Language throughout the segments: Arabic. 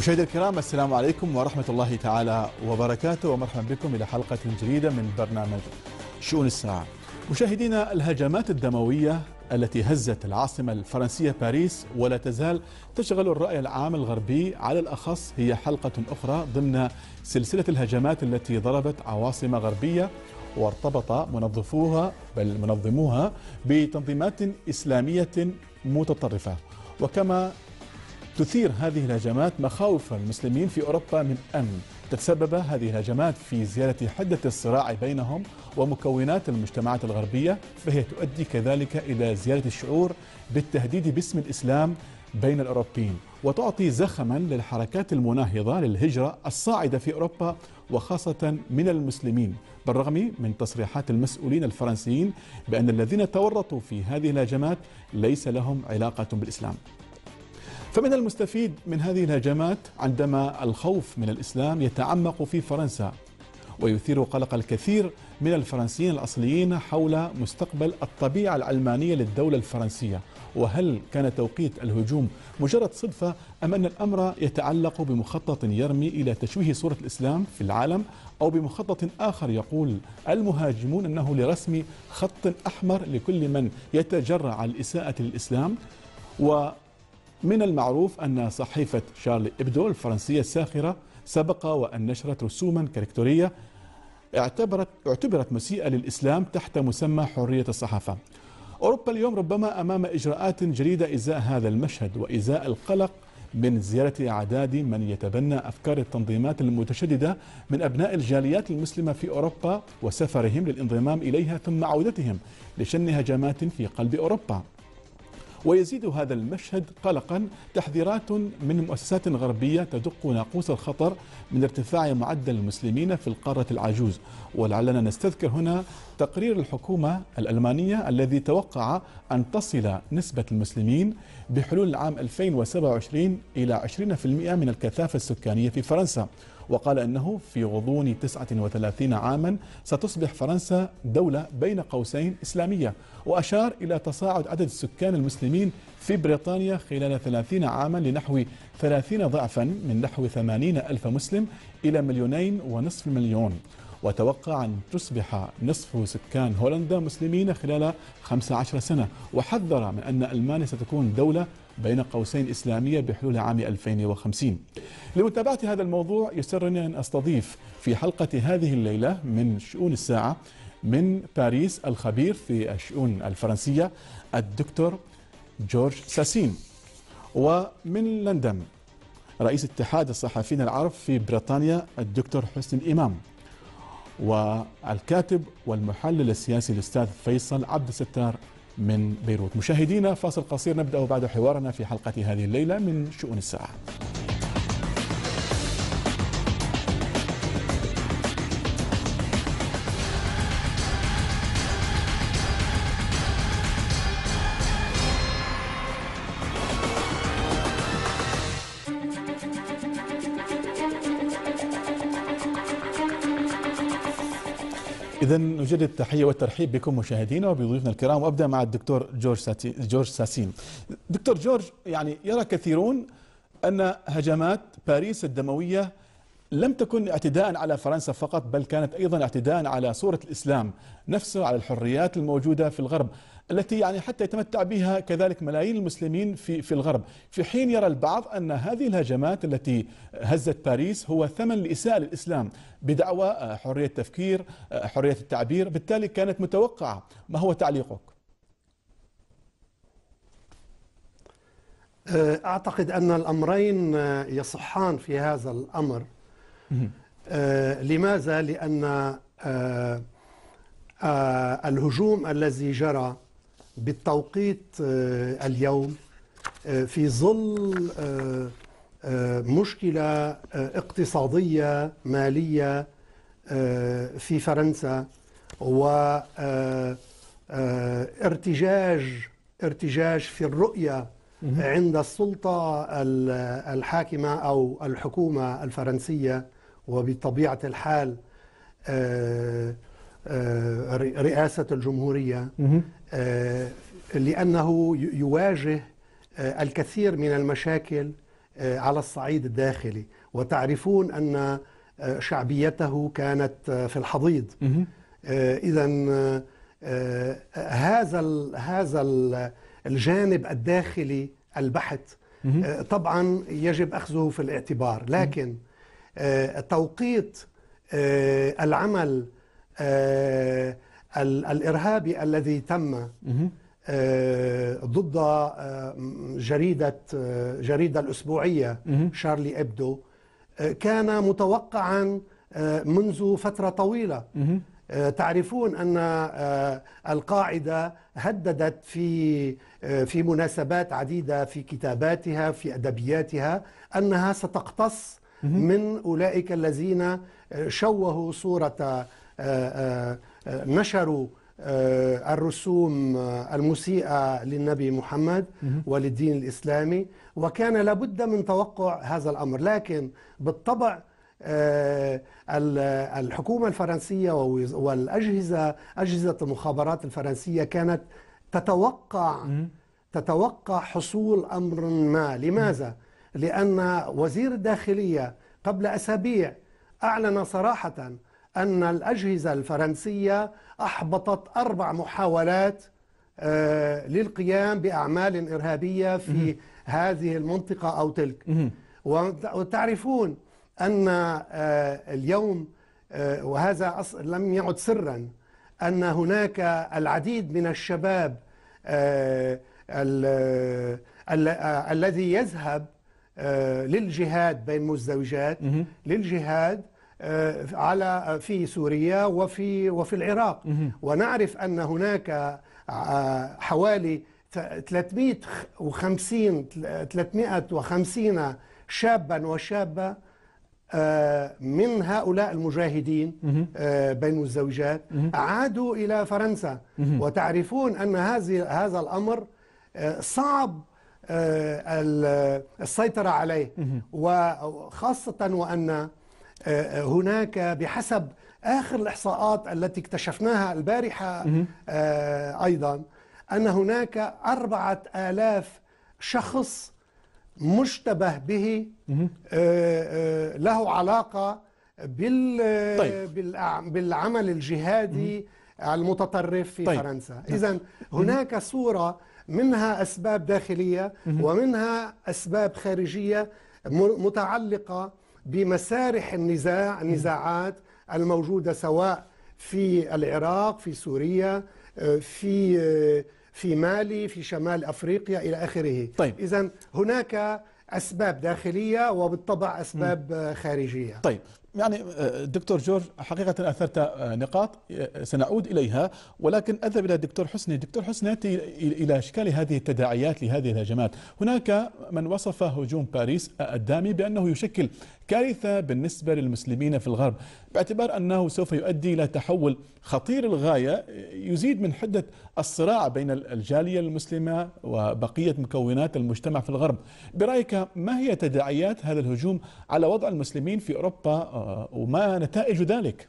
مشاهدي الكرام السلام عليكم ورحمة الله تعالى وبركاته ومرحبا بكم إلى حلقة جديدة من برنامج شؤون الساعة مشاهدينا الهجمات الدموية التي هزت العاصمة الفرنسية باريس ولا تزال تشغل الرأي العام الغربي على الأخص هي حلقة أخرى ضمن سلسلة الهجمات التي ضربت عواصم غربية وارتبط منظفوها بل منظموها بتنظيمات إسلامية متطرفة وكما تثير هذه الهجمات مخاوف المسلمين في أوروبا من أن تتسبب هذه الهجمات في زيادة حدة الصراع بينهم ومكونات المجتمعات الغربية فهي تؤدي كذلك إلى زيادة الشعور بالتهديد باسم الإسلام بين الأوروبيين وتعطي زخما للحركات المناهضة للهجرة الصاعدة في أوروبا وخاصة من المسلمين بالرغم من تصريحات المسؤولين الفرنسيين بأن الذين تورطوا في هذه الهجمات ليس لهم علاقة بالإسلام فمن المستفيد من هذه الهجمات عندما الخوف من الإسلام يتعمق في فرنسا ويثير قلق الكثير من الفرنسيين الأصليين حول مستقبل الطبيعة العلمانية للدولة الفرنسية وهل كان توقيت الهجوم مجرد صدفة أم أن الأمر يتعلق بمخطط يرمي إلى تشويه صورة الإسلام في العالم أو بمخطط آخر يقول المهاجمون أنه لرسم خط أحمر لكل من يتجرع الإساءة للإسلام و من المعروف أن صحيفة شارل إبدو الفرنسية الساخرة سبق وأن نشرت رسوما كاريكتورية اعتبرت, اعتبرت مسيئة للإسلام تحت مسمى حرية الصحافة أوروبا اليوم ربما أمام إجراءات جديدة إزاء هذا المشهد وإزاء القلق من زيادة أعداد من يتبنى أفكار التنظيمات المتشددة من أبناء الجاليات المسلمة في أوروبا وسفرهم للانضمام إليها ثم عودتهم لشن هجمات في قلب أوروبا ويزيد هذا المشهد قلقا تحذيرات من مؤسسات غربية تدق ناقوس الخطر من ارتفاع معدل المسلمين في القارة العجوز ولعلنا نستذكر هنا تقرير الحكومة الألمانية الذي توقع أن تصل نسبة المسلمين بحلول العام 2027 إلى 20% من الكثافة السكانية في فرنسا وقال أنه في غضون 39 عاما ستصبح فرنسا دولة بين قوسين إسلامية وأشار إلى تصاعد عدد السكان المسلمين في بريطانيا خلال 30 عاما لنحو 30 ضعفا من نحو 80 ألف مسلم إلى مليونين ونصف مليون وتوقع أن تصبح نصف سكان هولندا مسلمين خلال 15 سنة وحذر من أن ألمانيا ستكون دولة بين قوسين إسلامية بحلول عام 2050 لمتابعة هذا الموضوع يسرني أن أستضيف في حلقة هذه الليلة من شؤون الساعة من باريس الخبير في الشؤون الفرنسية الدكتور جورج ساسين ومن لندن رئيس اتحاد الصحفيين العرب في بريطانيا الدكتور حسن الإمام والكاتب والمحلل السياسي الأستاذ فيصل عبد الستار من بيروت مشاهدينا فاصل قصير نبدأ بعد حوارنا في حلقة هذه الليلة من شؤون الساعة إذا نجد التحية والترحيب بكم مشاهدينا وبضيوفنا الكرام وأبدأ مع الدكتور جورج ساتي جورج ساسين. دكتور جورج يعني يرى كثيرون أن هجمات باريس الدموية لم تكن اعتداء على فرنسا فقط بل كانت أيضا اعتداء على صورة الإسلام نفسه على الحريات الموجودة في الغرب التي يعني حتى يتمتع بها كذلك ملايين المسلمين في في الغرب في حين يرى البعض أن هذه الهجمات التي هزت باريس هو ثمن لإساءة الإسلام بدعوى آه، حرية التفكير آه، حرية التعبير بالتالي كانت متوقعة ما هو تعليقك؟ آه، أعتقد أن الأمرين يصحان في هذا الأمر لماذا؟ لأن الهجوم الذي جرى بالتوقيت آه، اليوم آه، في ظل آه، مشكلة اقتصادية مالية في فرنسا وارتجاج ارتجاج في الرؤية عند السلطة الحاكمة أو الحكومة الفرنسية وبطبيعة الحال آه، رئاسة الجمهورية آه، لأنه يواجه آه، الكثير من المشاكل على الصعيد الداخلي وتعرفون أن شعبيته كانت في الحضيض إذا هذا ال هذا ال الجانب الداخلي البحت طبعا يجب أخذه في الاعتبار لكن توقيت العمل آه، الارهابي الذي تم آه، ضد آه، جريده جريده الاسبوعيه شارلي ابدو كان متوقعا منذ فتره طويله تعرفون ان القاعده هددت في في مناسبات عديده في كتاباتها في ادبياتها انها ستقتص من اولئك الذين شوهوا صوره آه، آه، آه، نشروا الرسوم المسيئة للنبي محمد وللدين الإسلامي وكان لابد من توقع هذا الأمر لكن بالطبع الحكومة الفرنسية والأجهزة أجهزة المخابرات الفرنسية كانت تتوقع تتوقع حصول أمر ما لماذا؟ لأن وزير الداخلية قبل أسابيع أعلن صراحة أن الأجهزة الفرنسية أحبطت أربع محاولات آه، للقيام بأعمال إرهابية في هذه المنطقة أو تلك وتعرفون أن آه، اليوم آه، وهذا لم يعد سرا أن هناك العديد من الشباب الذي يذهب للجهاد بين مزدوجات للجهاد آه، على آه، في سوريا وفي وفي العراق ونعرف ان هناك آه، حوالي 350 350 شابا وشابه من هؤلاء المجاهدين بين الزوجات عادوا الى فرنسا وتعرفون ان هذه هذا الامر صعب السيطره عليه وخاصه وان آه، آه، هناك بحسب آخر الإحصاءات التي اكتشفناها البارحة آه، أيضا أن هناك أربعة آلاف شخص مشتبه به له علاقة بال طيب. بالعمل الجهادي المتطرف في طيب. فرنسا نعم. إذا هناك صورة منها أسباب داخلية ومنها أسباب خارجية متعلقة بمسارح النزاع النزاعات الموجودة سواء في العراق في سوريا آه، في آه، في مالي في شمال أفريقيا إلى آخره طيب. إذا هناك أسباب داخلية وبالطبع أسباب م. خارجية طيب يعني آه، دكتور جورج حقيقة أثرت آه، نقاط آه، سنعود إليها ولكن أذهب إلى الدكتور حسني دكتور حسني إلى إشكال هذه التداعيات لهذه الهجمات هناك من وصف هجوم باريس الدامي بأنه يشكل كارثة بالنسبة للمسلمين في الغرب باعتبار أنه سوف يؤدي إلى تحول خطير الغاية يزيد من حدة الصراع بين الجالية المسلمة وبقية مكونات المجتمع في الغرب برأيك ما هي تداعيات هذا الهجوم على وضع المسلمين في أوروبا آه، وما نتائج ذلك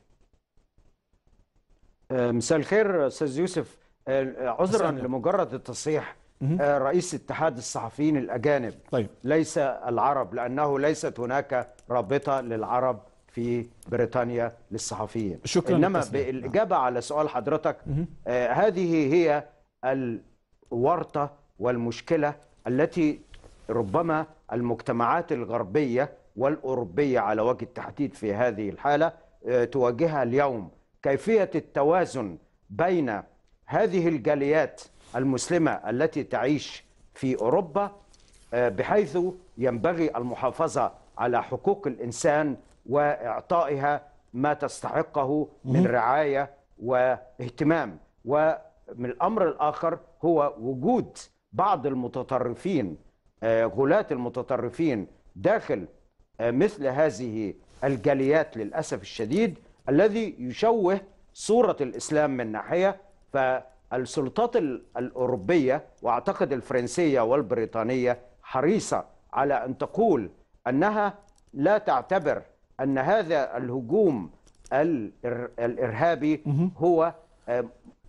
آه، مساء الخير أستاذ يوسف آه، عذرا لمجرد التصحيح رئيس اتحاد الصحفيين الأجانب طيب. ليس العرب لأنه ليست هناك رابطة للعرب في بريطانيا للصحفيين شكرا إنما بالإجابة نعم. على سؤال حضرتك آه هذه هي الورطة والمشكلة التي ربما المجتمعات الغربية والأوروبية على وجه التحديد في هذه الحالة آه تواجهها اليوم كيفية التوازن بين هذه الجاليات المسلمة التي تعيش في أوروبا آه، بحيث ينبغي المحافظة على حقوق الإنسان واعطائها ما تستحقه من رعايه واهتمام ومن الامر الاخر هو وجود بعض المتطرفين آه، غلاة المتطرفين داخل آه، مثل هذه الجاليات للاسف الشديد الذي يشوه صوره الاسلام من ناحيه فالسلطات الاوروبيه واعتقد الفرنسيه والبريطانيه حريصه على ان تقول انها لا تعتبر أن هذا الهجوم الإرهابي هو آه،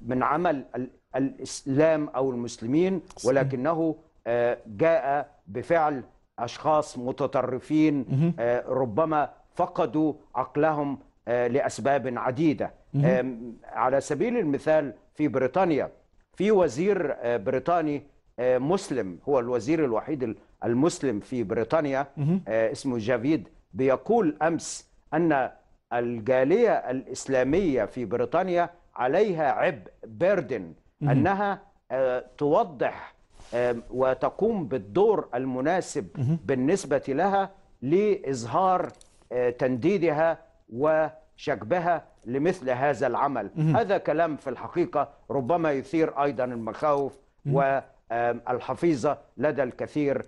من عمل الإسلام أو المسلمين ولكنه آه، جاء بفعل أشخاص متطرفين آه، ربما فقدوا عقلهم لأسباب عديدة على سبيل المثال في بريطانيا في وزير بريطاني مسلم هو الوزير الوحيد المسلم في بريطانيا اسمه جافيد بيقول أمس أن الجالية الإسلامية في بريطانيا عليها عبء بيردن أنها آه، توضح آه، وتقوم بالدور المناسب بالنسبة لها لإظهار آه، تنديدها وشكبها لمثل هذا العمل هذا كلام في الحقيقة ربما يثير أيضا المخاوف والحفيظة لدى الكثير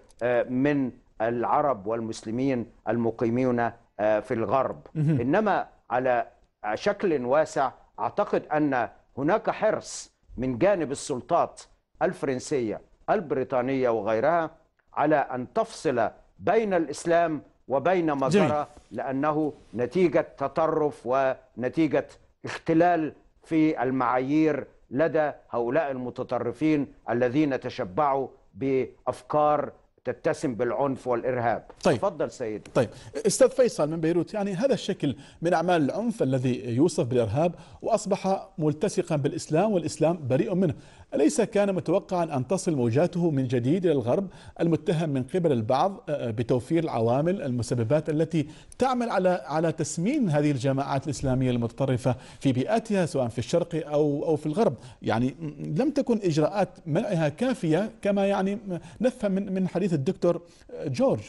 من العرب والمسلمين المقيمين آه، في الغرب إنما على شكل واسع أعتقد أن هناك حرص من جانب السلطات الفرنسية البريطانية وغيرها على أن تفصل بين الإسلام وبين ما جرى لأنه نتيجة تطرف ونتيجة اختلال في المعايير لدى هؤلاء المتطرفين الذين تشبعوا بأفكار تتسم بالعنف والارهاب طيب. تفضل سيدي طيب استاذ فيصل من بيروت يعني هذا الشكل من اعمال العنف الذي يوصف بالارهاب واصبح ملتصقا بالاسلام والاسلام بريء منه أليس كان متوقعا أن تصل موجاته من جديد إلى الغرب المتهم من قبل البعض آه، آه، بتوفير العوامل المسببات التي تعمل على على تسمين هذه الجماعات الإسلامية المتطرفة في بيئاتها سواء في الشرق أو أو في الغرب يعني لم تكن إجراءات منعها كافية كما يعني نفهم من من حديث الدكتور آه، جورج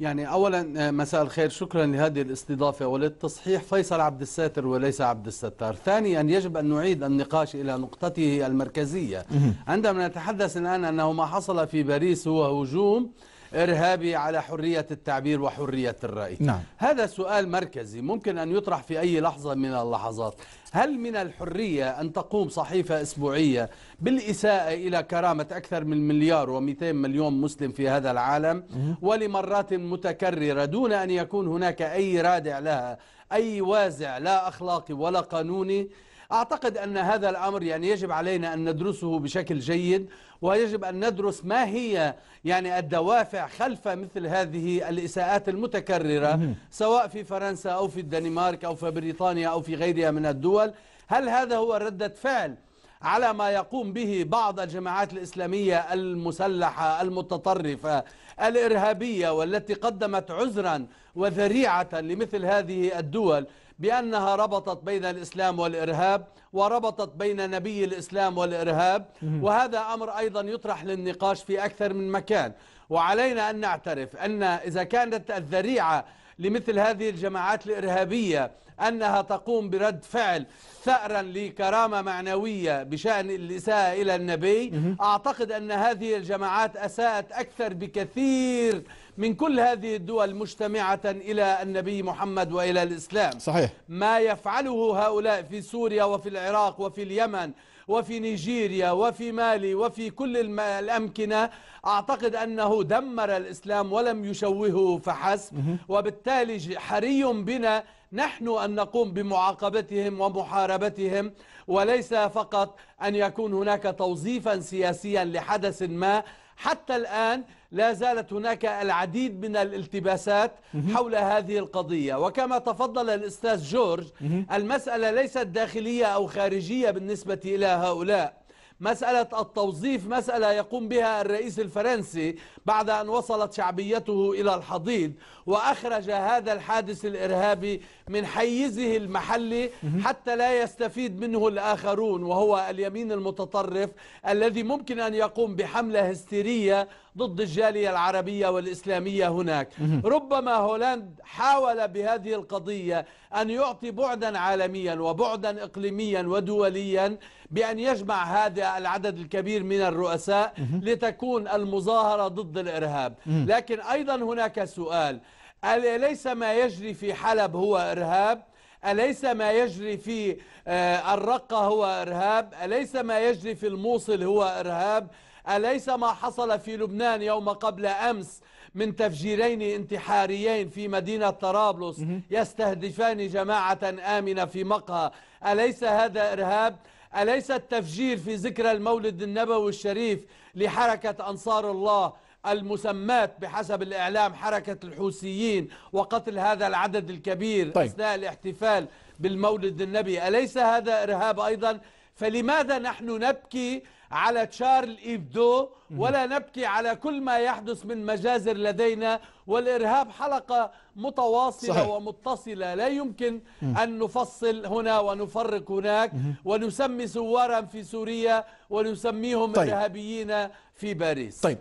يعني اولا آه، مساء الخير شكرا لهذه الاستضافه وللتصحيح فيصل عبد الساتر وليس عبد الستار ثانيا يجب ان نعيد النقاش الى نقطته المركزيه عندما نتحدث الان انه ما حصل في باريس هو هجوم إرهابي على حرية التعبير وحرية الرأي نعم. هذا سؤال مركزي ممكن أن يطرح في أي لحظة من اللحظات هل من الحرية أن تقوم صحيفة أسبوعية بالإساءة إلى كرامة أكثر من مليار و200 مليون مسلم في هذا العالم ولمرات متكررة دون أن يكون هناك أي رادع لها أي وازع لا أخلاقي ولا قانوني أعتقد أن هذا الأمر يعني يجب علينا أن ندرسه بشكل جيد ويجب أن ندرس ما هي يعني الدوافع خلف مثل هذه الإساءات المتكررة سواء في فرنسا أو في الدنمارك أو في بريطانيا أو في غيرها من الدول هل هذا هو ردة فعل على ما يقوم به بعض الجماعات الإسلامية المسلحة المتطرفة الإرهابية والتي قدمت عذرا وذريعة لمثل هذه الدول بأنها ربطت بين الإسلام والإرهاب وربطت بين نبي الإسلام والإرهاب وهذا أمر أيضا يطرح للنقاش في أكثر من مكان وعلينا أن نعترف أن إذا كانت الذريعة لمثل هذه الجماعات الإرهابية أنها تقوم برد فعل ثأرا لكرامة معنوية بشأن الإساءة إلى النبي أعتقد أن هذه الجماعات أساءت أكثر بكثير من كل هذه الدول مجتمعة إلى النبي محمد وإلى الإسلام صحيح ما يفعله هؤلاء في سوريا وفي العراق وفي اليمن وفي نيجيريا وفي مالي وفي كل الأمكنة أعتقد أنه دمر الإسلام ولم يشوهه فحسب وبالتالي حري بنا نحن أن نقوم بمعاقبتهم ومحاربتهم وليس فقط أن يكون هناك توظيفا سياسيا لحدث ما حتى الآن لا زالت هناك العديد من الالتباسات حول هذه القضية وكما تفضل الأستاذ جورج المسألة ليست داخلية أو خارجية بالنسبة إلى هؤلاء مسألة التوظيف مسألة يقوم بها الرئيس الفرنسي بعد أن وصلت شعبيته إلى الحضيض وأخرج هذا الحادث الإرهابي من حيزه المحلي حتى لا يستفيد منه الآخرون وهو اليمين المتطرف الذي ممكن أن يقوم بحملة هستيرية ضد الجالية العربية والإسلامية هناك ربما هولاند حاول بهذه القضية أن يعطي بعدا عالميا وبعدا إقليميا ودوليا بأن يجمع هذا العدد الكبير من الرؤساء لتكون المظاهرة ضد الإرهاب لكن أيضا هناك سؤال أليس ما يجري في حلب هو إرهاب أليس ما يجري في آه، الرقة هو إرهاب أليس ما يجري في الموصل هو إرهاب أليس ما حصل في لبنان يوم قبل أمس من تفجيرين انتحاريين في مدينة طرابلس يستهدفان جماعة آمنة في مقهى أليس هذا إرهاب؟ أليس التفجير في ذكرى المولد النبوي الشريف لحركة أنصار الله؟ المسمات بحسب الإعلام حركة الحوثيين وقتل هذا العدد الكبير طيب. أثناء الاحتفال بالمولد النبي أليس هذا إرهاب أيضا فلماذا نحن نبكي على تشارل إيبدو ولا نبكي على كل ما يحدث من مجازر لدينا والإرهاب حلقة متواصلة صحيح. ومتصلة لا يمكن أن نفصل هنا ونفرق هناك ونسمي ثوارا في سوريا ونسميهم طيب. إرهابيين في باريس طيب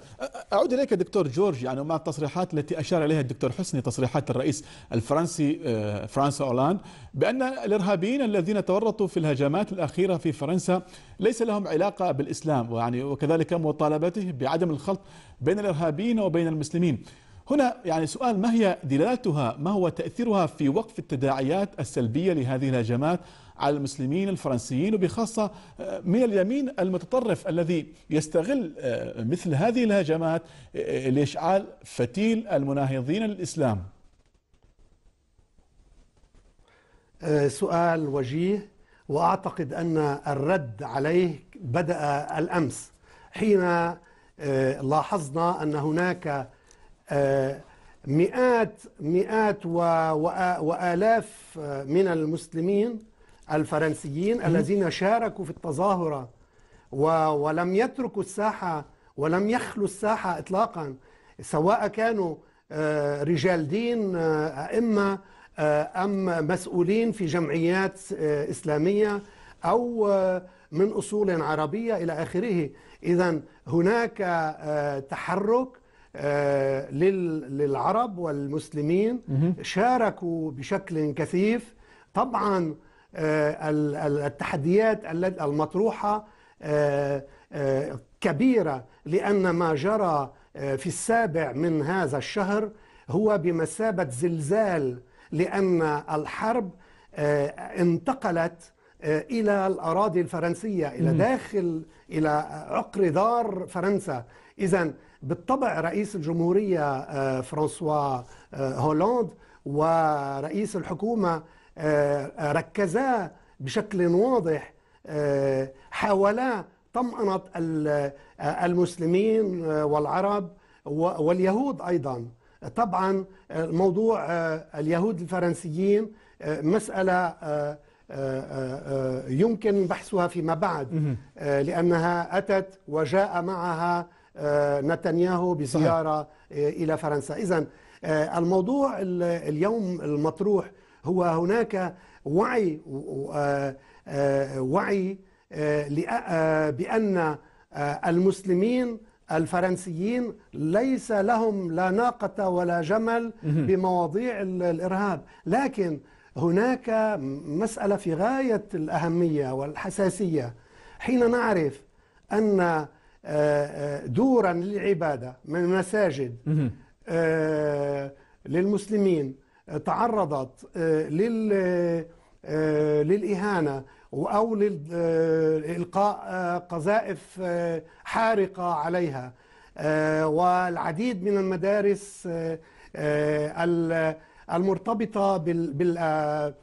أعود إليك دكتور جورج يعني مع التصريحات التي أشار إليها الدكتور حسني تصريحات الرئيس الفرنسي آه، فرانس أولاند بأن الإرهابيين الذين تورطوا في الهجمات الأخيرة في فرنسا ليس لهم علاقة بالإسلام يعني وكذلك مطالبات دلالته بعدم الخلط بين الإرهابيين وبين المسلمين هنا يعني سؤال ما هي دلالتها ما هو تأثيرها في وقف التداعيات السلبية لهذه الهجمات على المسلمين الفرنسيين وبخاصة آه، من اليمين المتطرف الذي يستغل آه، مثل هذه الهجمات آه، لإشعال فتيل المناهضين للإسلام سؤال وجيه وأعتقد أن الرد عليه بدأ الأمس حين آه، لاحظنا أن هناك آه، مئات مئات وآلاف آه، من المسلمين الفرنسيين الذين شاركوا في التظاهرة ولم يتركوا الساحة ولم يخلوا الساحة إطلاقا سواء كانوا رجال دين أئمة أم مسؤولين في جمعيات إسلامية أو من أصول عربية إلى آخره إذا هناك آه، تحرك آه، للعرب والمسلمين شاركوا بشكل كثيف طبعا آه، التحديات المطروحة كبيرة لأن ما جرى في السابع من هذا الشهر هو بمثابة زلزال لأن الحرب انتقلت آه، إلى الأراضي الفرنسية إلى داخل إلى عقر دار فرنسا إذا بالطبع رئيس الجمهورية آه، فرانسوا آه، هولاند ورئيس الحكومة ركزا بشكل واضح حاولا طمأنة المسلمين والعرب واليهود أيضا طبعا موضوع اليهود الفرنسيين مسألة يمكن بحثها فيما بعد آه، لأنها أتت وجاء معها آه، نتنياهو بزيارة صحيح. إلى فرنسا إذا آه، الموضوع اليوم المطروح هو هناك وعي وعي بأن المسلمين الفرنسيين ليس لهم لا ناقة ولا جمل بمواضيع الإرهاب لكن هناك مسألة في غاية الأهمية والحساسية حين نعرف أن آه، آه، دورا للعبادة من مساجد آه، للمسلمين تعرضت للإهانة أو لإلقاء قذائف حارقة عليها والعديد من المدارس المرتبطه بال بال آه،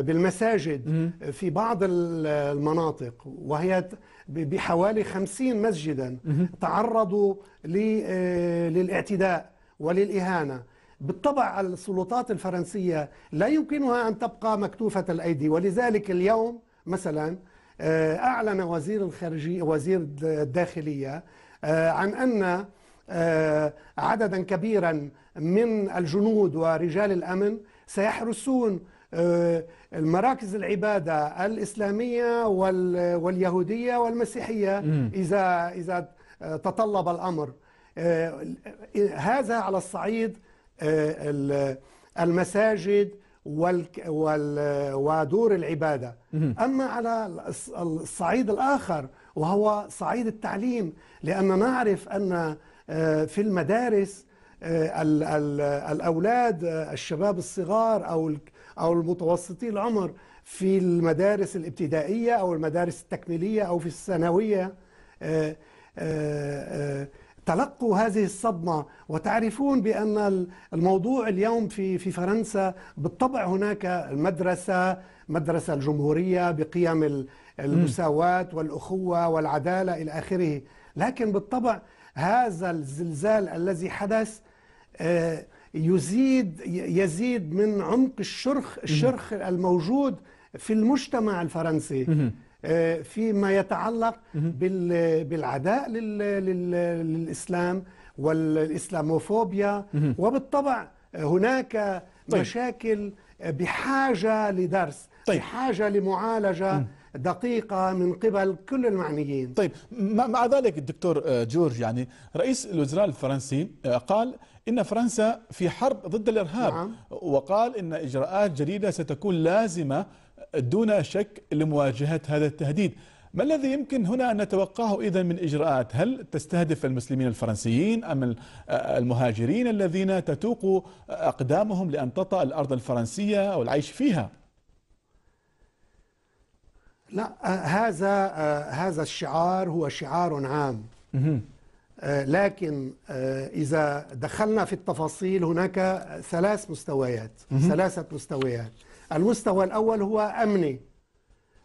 بالمساجد في بعض المناطق وهي بحوالي خمسين مسجدا تعرضوا آه، للاعتداء وللإهانة بالطبع السلطات الفرنسية لا يمكنها أن تبقى مكتوفة الأيدي ولذلك اليوم مثلا آه، أعلن وزير الخارجية وزير الداخلية عن أن آه، عددا كبيرا من الجنود ورجال الامن سيحرسون آه، المراكز العباده الاسلاميه واليهوديه والمسيحيه اذا اذا آه، تطلب الامر هذا على الصعيد المساجد ودور العبادة أما على الصعيد الآخر وهو صعيد التعليم لان نعرف أن آه، في المدارس آه، الأولاد آه، الشباب الصغار أو أو المتوسطي العمر في المدارس الابتدائية أو المدارس التكميلية أو في الثانوية تلقوا هذه الصدمة وتعرفون بأن الموضوع اليوم في في فرنسا بالطبع هناك المدرسة مدرسة الجمهورية بقيم المساواة والأخوة والعدالة إلى آخره لكن بالطبع هذا الزلزال الذي حدث آه، يزيد يزيد من عمق الشرخ الشرخ الموجود في المجتمع الفرنسي آه، فيما يتعلق بالعداء للإسلام والإسلاموفوبيا وبالطبع هناك طيب. مشاكل بحاجة لدرس طيب. بحاجة لمعالجة دقيقة من قبل كل المعنيين طيب مع ذلك الدكتور آه، جورج يعني رئيس الوزراء الفرنسي آه، قال إن فرنسا في حرب ضد الإرهاب نعم. وقال إن إجراءات جديدة ستكون لازمة دون شك لمواجهة هذا التهديد ما الذي يمكن هنا أن نتوقعه إذا من إجراءات هل تستهدف المسلمين الفرنسيين أم آه، المهاجرين الذين تتوق أقدامهم لأن تطأ الأرض الفرنسية والعيش فيها لا آه، هذا آه، هذا الشعار هو شعار عام آه، لكن إذا دخلنا في التفاصيل هناك ثلاث مستويات ثلاثة مستويات المستوى الأول هو أمني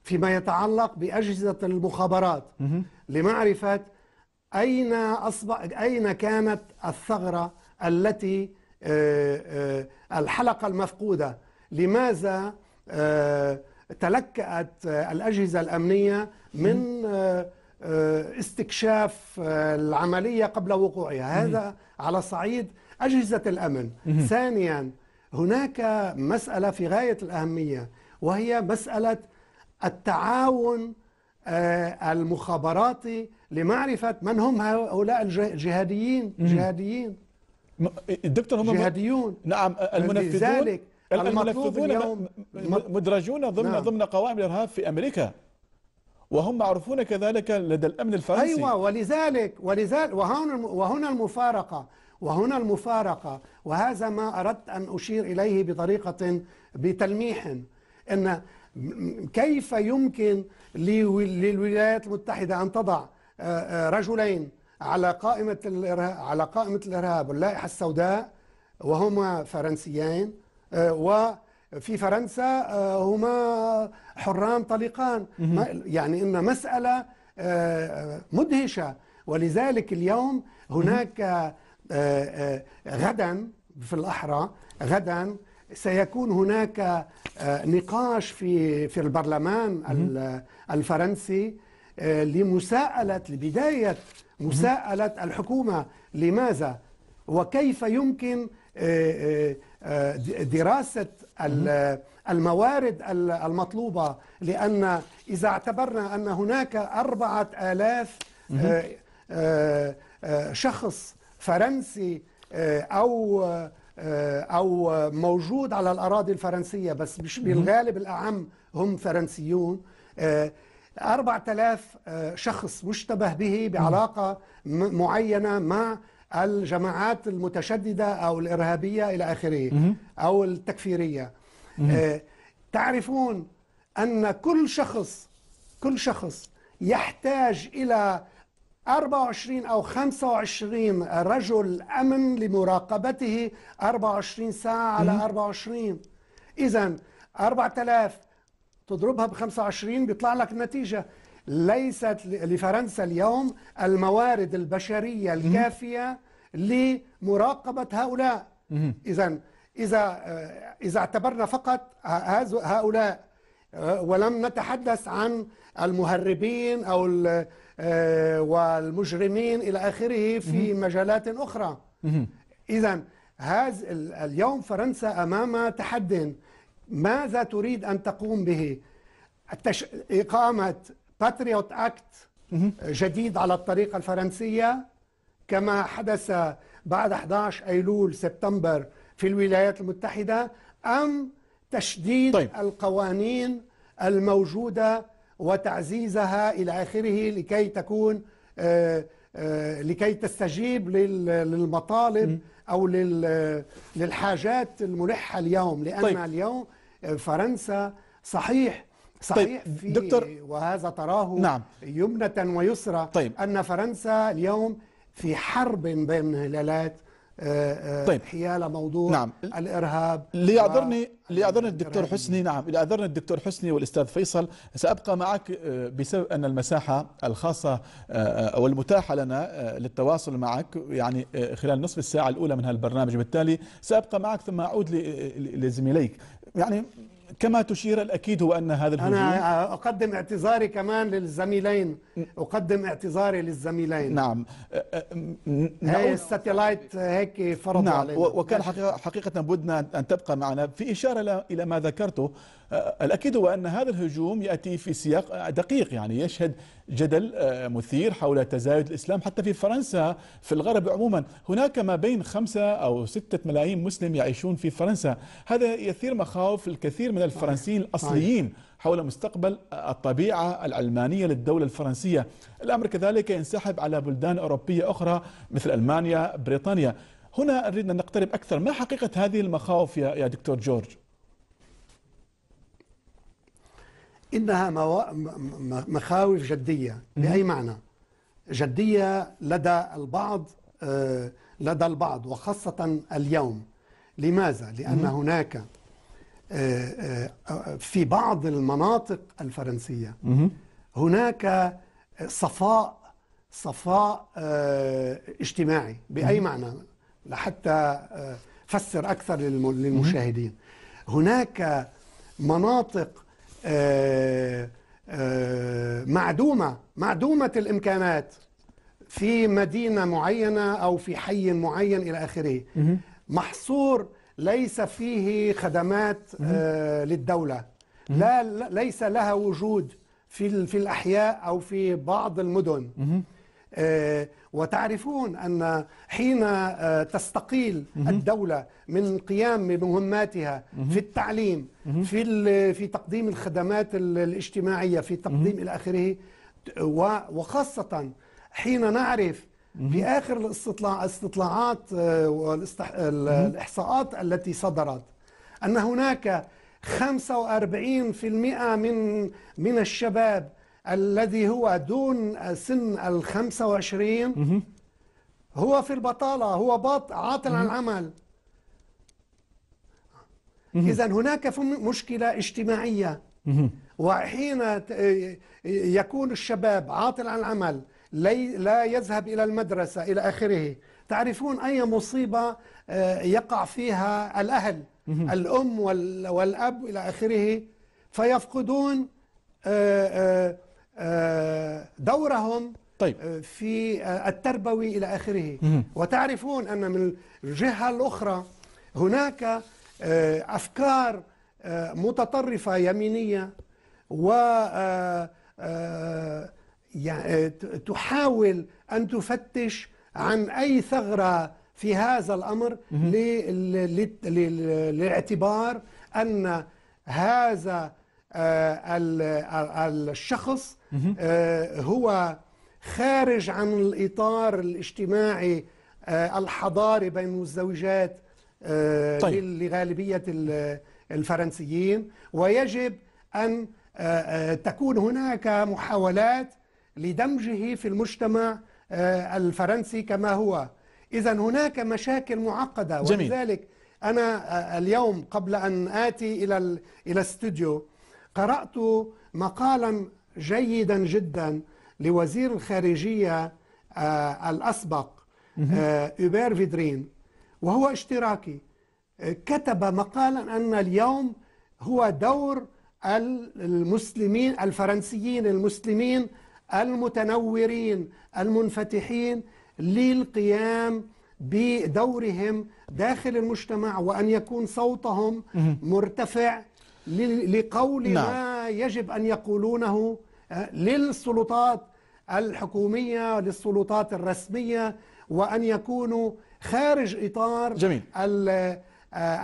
فيما يتعلق بأجهزة المخابرات لمعرفة أين أصبح أين كانت الثغرة التي الحلقة المفقودة لماذا تلكأت الأجهزة الأمنية من آه، استكشاف آه، العملية قبل وقوعها هذا على صعيد أجهزة الأمن ثانيا هناك مسألة في غاية الأهمية وهي مسألة التعاون آه، المخابراتي لمعرفة من هم هؤلاء الجهاديين جهاديين الدكتور هم جهاديون نعم المنفذون لذلك المطلوب اليوم مدرجون ضمن نعم. ضمن قوائم الارهاب في امريكا وهم معروفون كذلك لدى الامن الفرنسي ايوه ولذلك ولذلك وهنا وهنا المفارقه وهنا المفارقه وهذا ما اردت ان اشير اليه بطريقه بتلميح ان كيف يمكن للولايات المتحده ان تضع آه، آه، رجلين على قائمه الارهاب على قائمه الارهاب اللائحه السوداء وهما فرنسيين آه، وفي فرنسا آه، هما حران طليقان يعني إن مسألة آه، مدهشة ولذلك اليوم هناك غدا في الأحرى غدا سيكون هناك نقاش في في البرلمان الفرنسي لمساءلة لبداية مساءلة الحكومة لماذا وكيف يمكن آه، دراسة الموارد المطلوبة لأن إذا اعتبرنا أن هناك أربعة آلاف آه، آه، شخص فرنسي أو أو موجود على الأراضي الفرنسية بس بالغالب الأعم هم فرنسيون أربعة آلاف شخص مشتبه به بعلاقة معينة مع الجماعات المتشددة أو الإرهابية إلى آخره أو التكفيرية آه، تعرفون أن كل شخص كل شخص يحتاج إلى 24 أو 25 رجل أمن لمراقبته 24 ساعة على 24 إذا 4000 تضربها ب 25 بيطلع لك النتيجة ليست لفرنسا اليوم الموارد البشرية الكافية لمراقبة هؤلاء إذا إذا آه، إذا اعتبرنا فقط هؤلاء آه، ولم نتحدث عن المهربين أو آه، والمجرمين إلى آخره في مجالات أخرى إذا هذا اليوم فرنسا أمام تحد ماذا تريد أن تقوم به التش... إقامة باتريوت أكت جديد على الطريقة الفرنسية كما حدث بعد 11 أيلول سبتمبر في الولايات المتحدة أم تشديد طيب. القوانين الموجودة وتعزيزها إلى آخره لكي تكون آه، آه، لكي تستجيب للمطالب أو للحاجات الملحة اليوم لأن طيب. اليوم فرنسا صحيح صحيح طيب. في دكتور وهذا تراه نعم. يمنة ويسرى طيب. أن فرنسا اليوم في حرب بين هلالات آه، آه، طيب. حيال موضوع نعم. الارهاب ليعذرني ليعذرني الدكتور حسني نعم ليعذرني الدكتور حسني والاستاذ فيصل سابقى معك آه، بسبب ان المساحه الخاصه او المتاحه لنا للتواصل معك يعني خلال نصف الساعه الاولى من هالبرنامج بالتالي سابقى معك ثم اعود لزميليك يعني كما تشير الأكيد هو أن هذا الهجوم أنا أقدم اعتذاري كمان للزميلين أقدم اعتذاري للزميلين نعم هي أه، أه، نعم. الساتلايت هيك فرض نعم علينا. وكان حقيقة, حقيقة بدنا أن تبقى معنا في إشارة إلى ما ذكرته أه، الأكيد هو أن هذا الهجوم يأتي في سياق دقيق يعني يشهد جدل آه، مثير حول تزايد الإسلام حتى في فرنسا في الغرب عموما هناك ما بين خمسة أو ستة ملايين مسلم يعيشون في فرنسا هذا يثير مخاوف الكثير من الفرنسيين الأصليين حول مستقبل آه، الطبيعة العلمانية للدولة الفرنسية الأمر كذلك ينسحب على بلدان أوروبية أخرى مثل ألمانيا بريطانيا هنا نريد أن نقترب أكثر ما حقيقة هذه المخاوف يا دكتور جورج إنها مخاوف جدية بأي معنى جدية لدى البعض آه، لدى البعض وخاصة اليوم لماذا؟ لأن هناك آه، آه، في بعض المناطق الفرنسية هناك صفاء صفاء اجتماعي بأي معنى لحتى فسر أكثر للمشاهدين هناك مناطق آه، آه، معدومه معدومه الامكانات في مدينه معينه او في حي معين الى اخره محصور ليس فيه خدمات آه، للدوله لا ليس لها وجود في في الاحياء او في بعض المدن آه، وتعرفون أن حين آه، تستقيل الدولة من قيام بمهماتها في التعليم في في تقديم الخدمات الاجتماعية في تقديم إلى آخره وخاصة حين نعرف في آخر الاستطلاع استطلاعات آه، والإحصاءات التي صدرت أن هناك 45% من من الشباب الذي هو دون سن ال 25 هو في البطالة هو باط عاطل عن العمل إذا هناك مشكلة اجتماعية وحين يكون الشباب عاطل عن العمل لا يذهب إلى المدرسة إلى آخره تعرفون أي مصيبة آه، يقع فيها الأهل الأم والأب إلى آخره فيفقدون آه، آه، آه، دورهم طيب. آه، في آه، التربوي إلى آخره وتعرفون أن من الجهة الأخرى هناك أفكار متطرفة يمينية و تحاول أن تفتش عن أي ثغرة في هذا الأمر لاعتبار أن هذا الشخص آه، هو خارج عن الإطار الاجتماعي آه، الحضاري بين الزوجات آه، طيب. لغالبية الفرنسيين ويجب أن تكون هناك محاولات لدمجه في المجتمع الفرنسي كما هو إذا هناك مشاكل معقدة جميل. ولذلك أنا اليوم قبل أن آتي إلى إلى الاستوديو قرأت مقالا جيدا جدا لوزير الخارجية آه، الأسبق آه، أوبير فيدرين وهو اشتراكي آه، كتب مقالا أن اليوم هو دور المسلمين الفرنسيين المسلمين المتنورين المنفتحين للقيام بدورهم داخل المجتمع وأن يكون صوتهم مرتفع لقول ما نعم. يجب أن يقولونه أه، للسلطات الحكومية للسلطات الرسمية وأن يكونوا خارج إطار جميل. أه،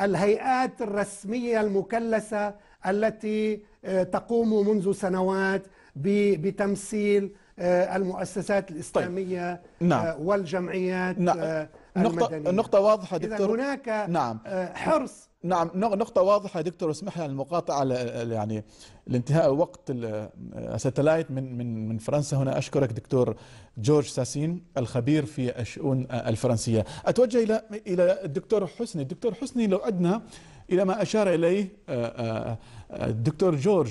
الهيئات الرسمية المكلسة التي أه، تقوم منذ سنوات بتمثيل المؤسسات الإسلامية طيب. نعم. والجمعيات نعم. المدنية. نقطة, واضحة دكتور هناك نعم. حرص نعم نقطة واضحة دكتور اسمح لي المقاطعة يعني لانتهاء وقت الساتلايت من من من فرنسا هنا أشكرك دكتور جورج ساسين الخبير في الشؤون الفرنسية أتوجه إلى إلى الدكتور حسني الدكتور حسني لو عدنا إلى ما أشار إليه آه، آه، آه، الدكتور جورج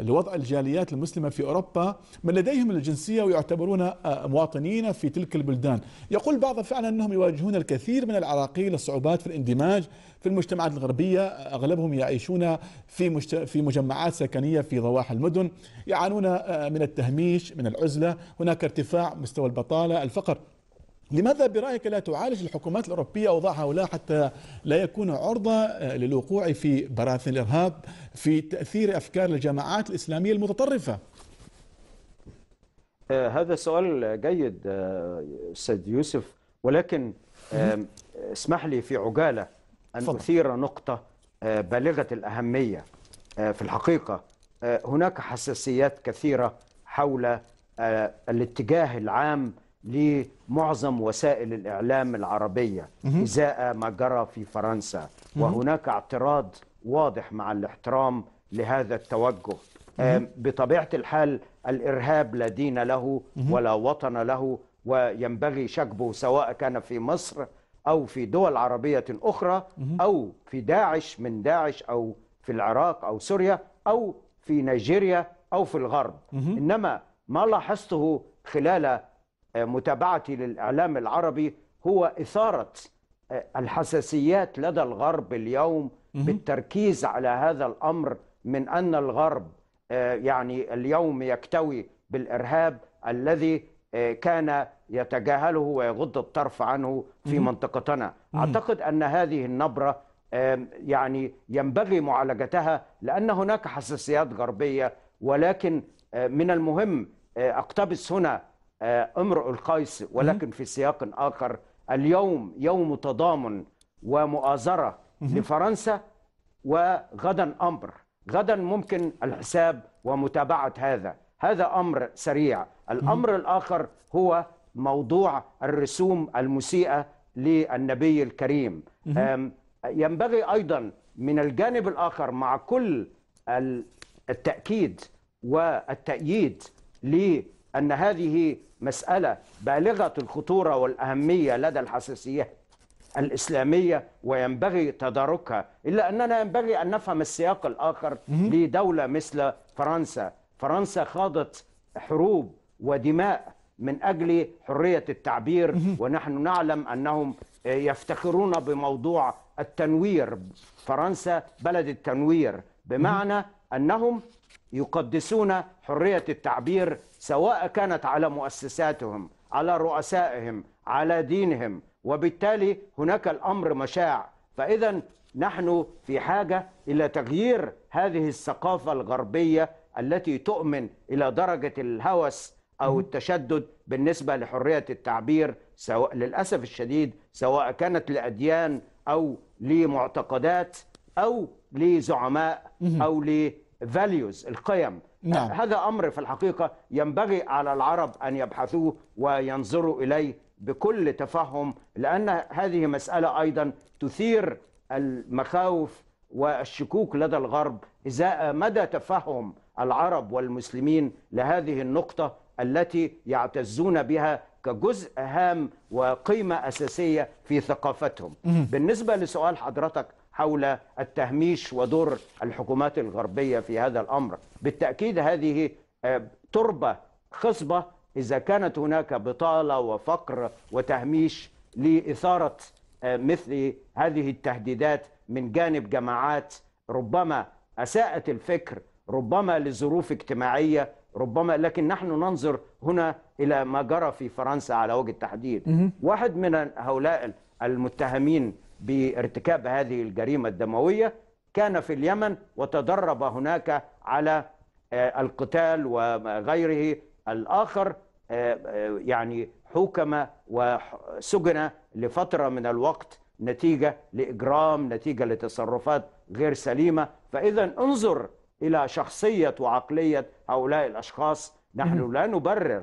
لوضع الجاليات المسلمة في أوروبا من لديهم الجنسية ويعتبرون مواطنين في تلك البلدان يقول بعض فعلا أنهم يواجهون الكثير من العراقيل الصعوبات في الاندماج في المجتمعات الغربية أغلبهم يعيشون في, في مجمعات سكنية في ضواحي المدن يعانون من التهميش من العزلة هناك ارتفاع مستوى البطالة الفقر لماذا برأيك لا تعالج الحكومات الأوروبية أوضاع هؤلاء حتى لا يكون عرضة للوقوع في براثن الإرهاب في تأثير أفكار الجماعات الإسلامية المتطرفة آه، هذا سؤال جيد آه، سيد يوسف ولكن اسمح لي في عجالة أن فضل. أثير نقطة آه، بالغة الأهمية في الحقيقة هناك حساسيات كثيرة حول الاتجاه العام لمعظم وسائل الإعلام العربية إزاء ما جرى في فرنسا وهناك اعتراض واضح مع الاحترام لهذا التوجه بطبيعة الحال الإرهاب لا دين له ولا وطن له وينبغي شكبه سواء كان في مصر أو في دول عربية أخرى أو في داعش من داعش أو في العراق أو سوريا أو في نيجيريا أو في الغرب إنما ما لاحظته خلال متابعتي للإعلام العربي هو إثارة آه، الحساسيات لدى الغرب اليوم بالتركيز على هذا الأمر من أن الغرب آه، يعني اليوم يكتوي بالإرهاب الذي آه، كان يتجاهله ويغض الطرف عنه في منطقتنا أعتقد أن هذه النبرة يعني ينبغي معالجتها لأن هناك حساسيات غربية ولكن من المهم أقتبس هنا آه، امرؤ القيس ولكن في سياق آخر اليوم يوم تضامن ومؤازرة لفرنسا وغدا أمر غدا ممكن الحساب ومتابعة هذا هذا أمر سريع الأمر الآخر هو موضوع الرسوم المسيئة للنبي الكريم ينبغي أيضا من الجانب الآخر مع كل التأكيد والتأييد لأن هذه مسألة بالغة الخطورة والأهمية لدى الحساسيات الإسلامية وينبغي تداركها إلا أننا ينبغي أن نفهم السياق الآخر لدولة مثل فرنسا فرنسا خاضت حروب ودماء من أجل حرية التعبير ونحن نعلم أنهم يفتخرون بموضوع التنوير فرنسا بلد التنوير بمعنى أنهم يقدسون حرية التعبير سواء كانت على مؤسساتهم على رؤسائهم على دينهم وبالتالي هناك الأمر مشاع فإذا نحن في حاجة إلى تغيير هذه الثقافة الغربية التي تؤمن إلى درجة الهوس أو التشدد بالنسبة لحرية التعبير سواء للأسف الشديد سواء كانت لأديان أو لمعتقدات أو لزعماء أو ل فاليوز القيم نعم. هذا امر في الحقيقه ينبغي على العرب ان يبحثوه وينظروا اليه بكل تفهم لان هذه مساله ايضا تثير المخاوف والشكوك لدى الغرب ازاء مدى تفهم العرب والمسلمين لهذه النقطه التي يعتزون بها كجزء هام وقيمه اساسيه في ثقافتهم. بالنسبه لسؤال حضرتك حول التهميش ودور الحكومات الغربية في هذا الأمر بالتأكيد هذه آه، تربة خصبة إذا كانت هناك بطالة وفقر وتهميش لإثارة آه، مثل هذه التهديدات من جانب جماعات ربما أساءت الفكر ربما لظروف اجتماعية ربما لكن نحن ننظر هنا إلى ما جرى في فرنسا على وجه التحديد واحد من هؤلاء المتهمين بارتكاب هذه الجريمة الدموية كان في اليمن وتدرب هناك على آه، القتال وغيره الآخر آه، آه، يعني حكم وسجن لفترة من الوقت نتيجة لإجرام نتيجة لتصرفات غير سليمة فإذا انظر إلى شخصية وعقلية هؤلاء الأشخاص نحن لا نبرر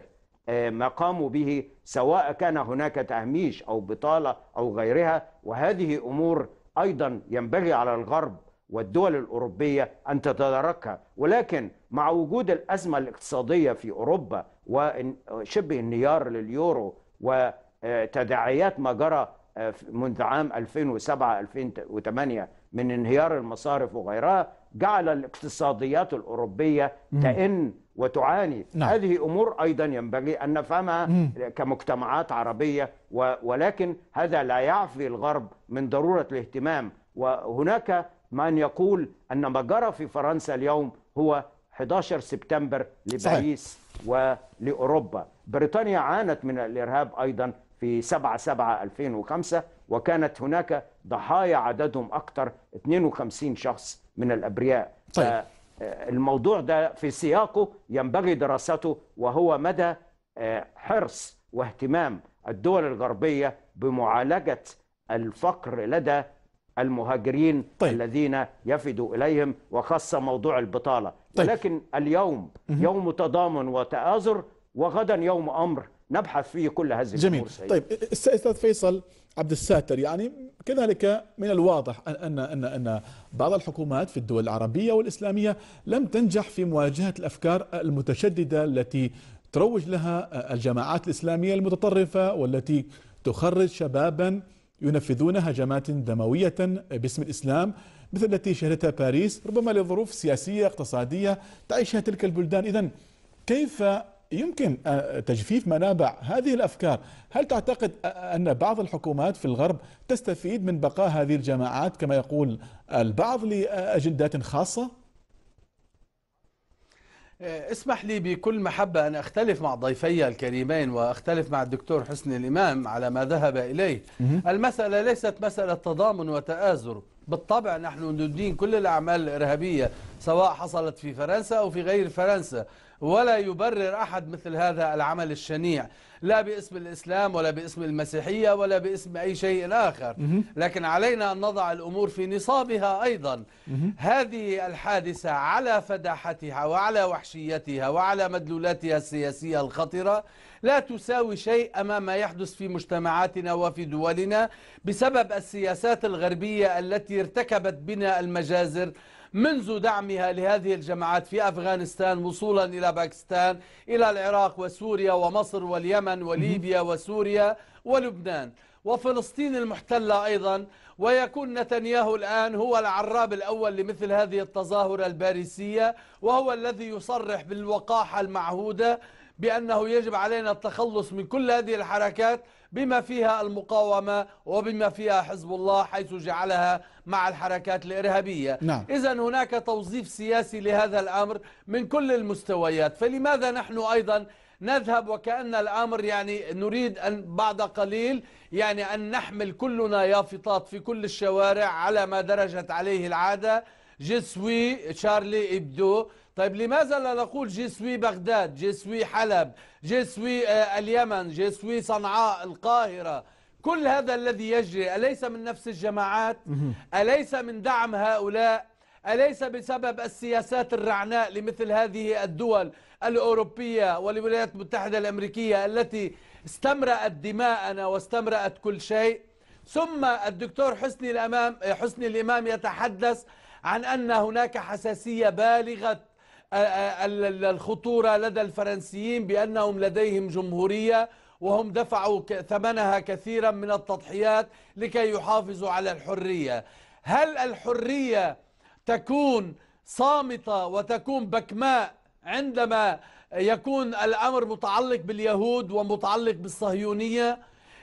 آه، ما قاموا به سواء كان هناك تهميش أو بطالة أو غيرها وهذه أمور أيضا ينبغي على الغرب والدول الأوروبية أن تتداركها ولكن مع وجود الأزمة الاقتصادية في أوروبا وشبه النيار لليورو وتداعيات ما جرى آه، منذ عام 2007-2008 من انهيار المصارف وغيرها جعل الاقتصاديات الأوروبية تئن وتعاني نعم. هذه أمور أيضا ينبغي أن نفهمها مم. كمجتمعات عربية و... ولكن هذا لا يعفي الغرب من ضرورة الاهتمام وهناك من يقول أن ما جرى في فرنسا اليوم هو 11 سبتمبر لباريس ولأوروبا بريطانيا عانت من الإرهاب أيضا في 7 7 2005 وكانت هناك ضحايا عددهم أكثر 52 شخص من الأبرياء طيب. الموضوع ده في سياقه ينبغي دراسته وهو مدى آه، حرص واهتمام الدول الغربية بمعالجة الفقر لدى المهاجرين طيب. الذين يفدوا إليهم وخاصة موضوع البطالة طيب. لكن اليوم يوم تضامن وتآزر وغدا يوم أمر نبحث فيه كل هذه جميل. الأمور جميل طيب أستاذ فيصل عبد الساتر يعني كذلك من الواضح أن, أن, أن بعض الحكومات في الدول العربية والإسلامية لم تنجح في مواجهة الأفكار المتشددة التي تروج لها الجماعات الإسلامية المتطرفة والتي تخرج شبابا ينفذون هجمات دموية باسم الإسلام مثل التي شهدتها باريس ربما لظروف سياسية اقتصادية تعيشها تلك البلدان إذا كيف يمكن آه، تجفيف منابع هذه الافكار، هل تعتقد آه، ان بعض الحكومات في الغرب تستفيد من بقاء هذه الجماعات كما يقول البعض لاجندات خاصه؟ آه، اسمح لي بكل محبة أن أختلف مع ضيفي الكريمين وأختلف مع الدكتور حسن الإمام على ما ذهب إليه المسألة ليست مسألة تضامن وتآزر بالطبع نحن ندين كل الأعمال الإرهابية سواء حصلت في فرنسا أو في غير فرنسا ولا يبرر أحد مثل هذا العمل الشنيع لا باسم الإسلام ولا باسم المسيحية ولا باسم أي شيء آخر لكن علينا أن نضع الأمور في نصابها أيضا هذه الحادثة على فداحتها وعلى وحشيتها وعلى مدلولاتها السياسية الخطرة لا تساوي شيء أمام ما يحدث في مجتمعاتنا وفي دولنا بسبب السياسات الغربية التي ارتكبت بنا المجازر منذ دعمها لهذه الجماعات في أفغانستان وصولا إلى باكستان إلى العراق وسوريا ومصر واليمن وليبيا وسوريا ولبنان وفلسطين المحتلة أيضا ويكون نتنياهو الآن هو العراب الأول لمثل هذه التظاهرة الباريسية وهو الذي يصرح بالوقاحة المعهودة بأنه يجب علينا التخلص من كل هذه الحركات بما فيها المقاومة وبما فيها حزب الله حيث جعلها مع الحركات الإرهابية نعم. إذا هناك توظيف سياسي لهذا الأمر من كل المستويات فلماذا نحن أيضا نذهب وكأن الأمر يعني نريد أن بعد قليل يعني أن نحمل كلنا يافطات في كل الشوارع على ما درجت عليه العادة جسوي شارلي إبدو طيب لماذا لا نقول جسوي بغداد جسوي حلب جسوي آه، اليمن جسوي صنعاء القاهرة كل هذا الذي يجري أليس من نفس الجماعات أليس من دعم هؤلاء أليس بسبب السياسات الرعناء لمثل هذه الدول الأوروبية والولايات المتحدة الأمريكية التي استمرأت دماءنا واستمرأت كل شيء ثم الدكتور حسني الأمام حسني الإمام يتحدث عن أن هناك حساسية بالغة آه، آه، الخطورة لدى الفرنسيين بأنهم لديهم جمهورية وهم دفعوا ثمنها كثيرا من التضحيات لكي يحافظوا على الحرية هل الحرية تكون صامتة وتكون بكماء عندما يكون الأمر متعلق باليهود ومتعلق بالصهيونية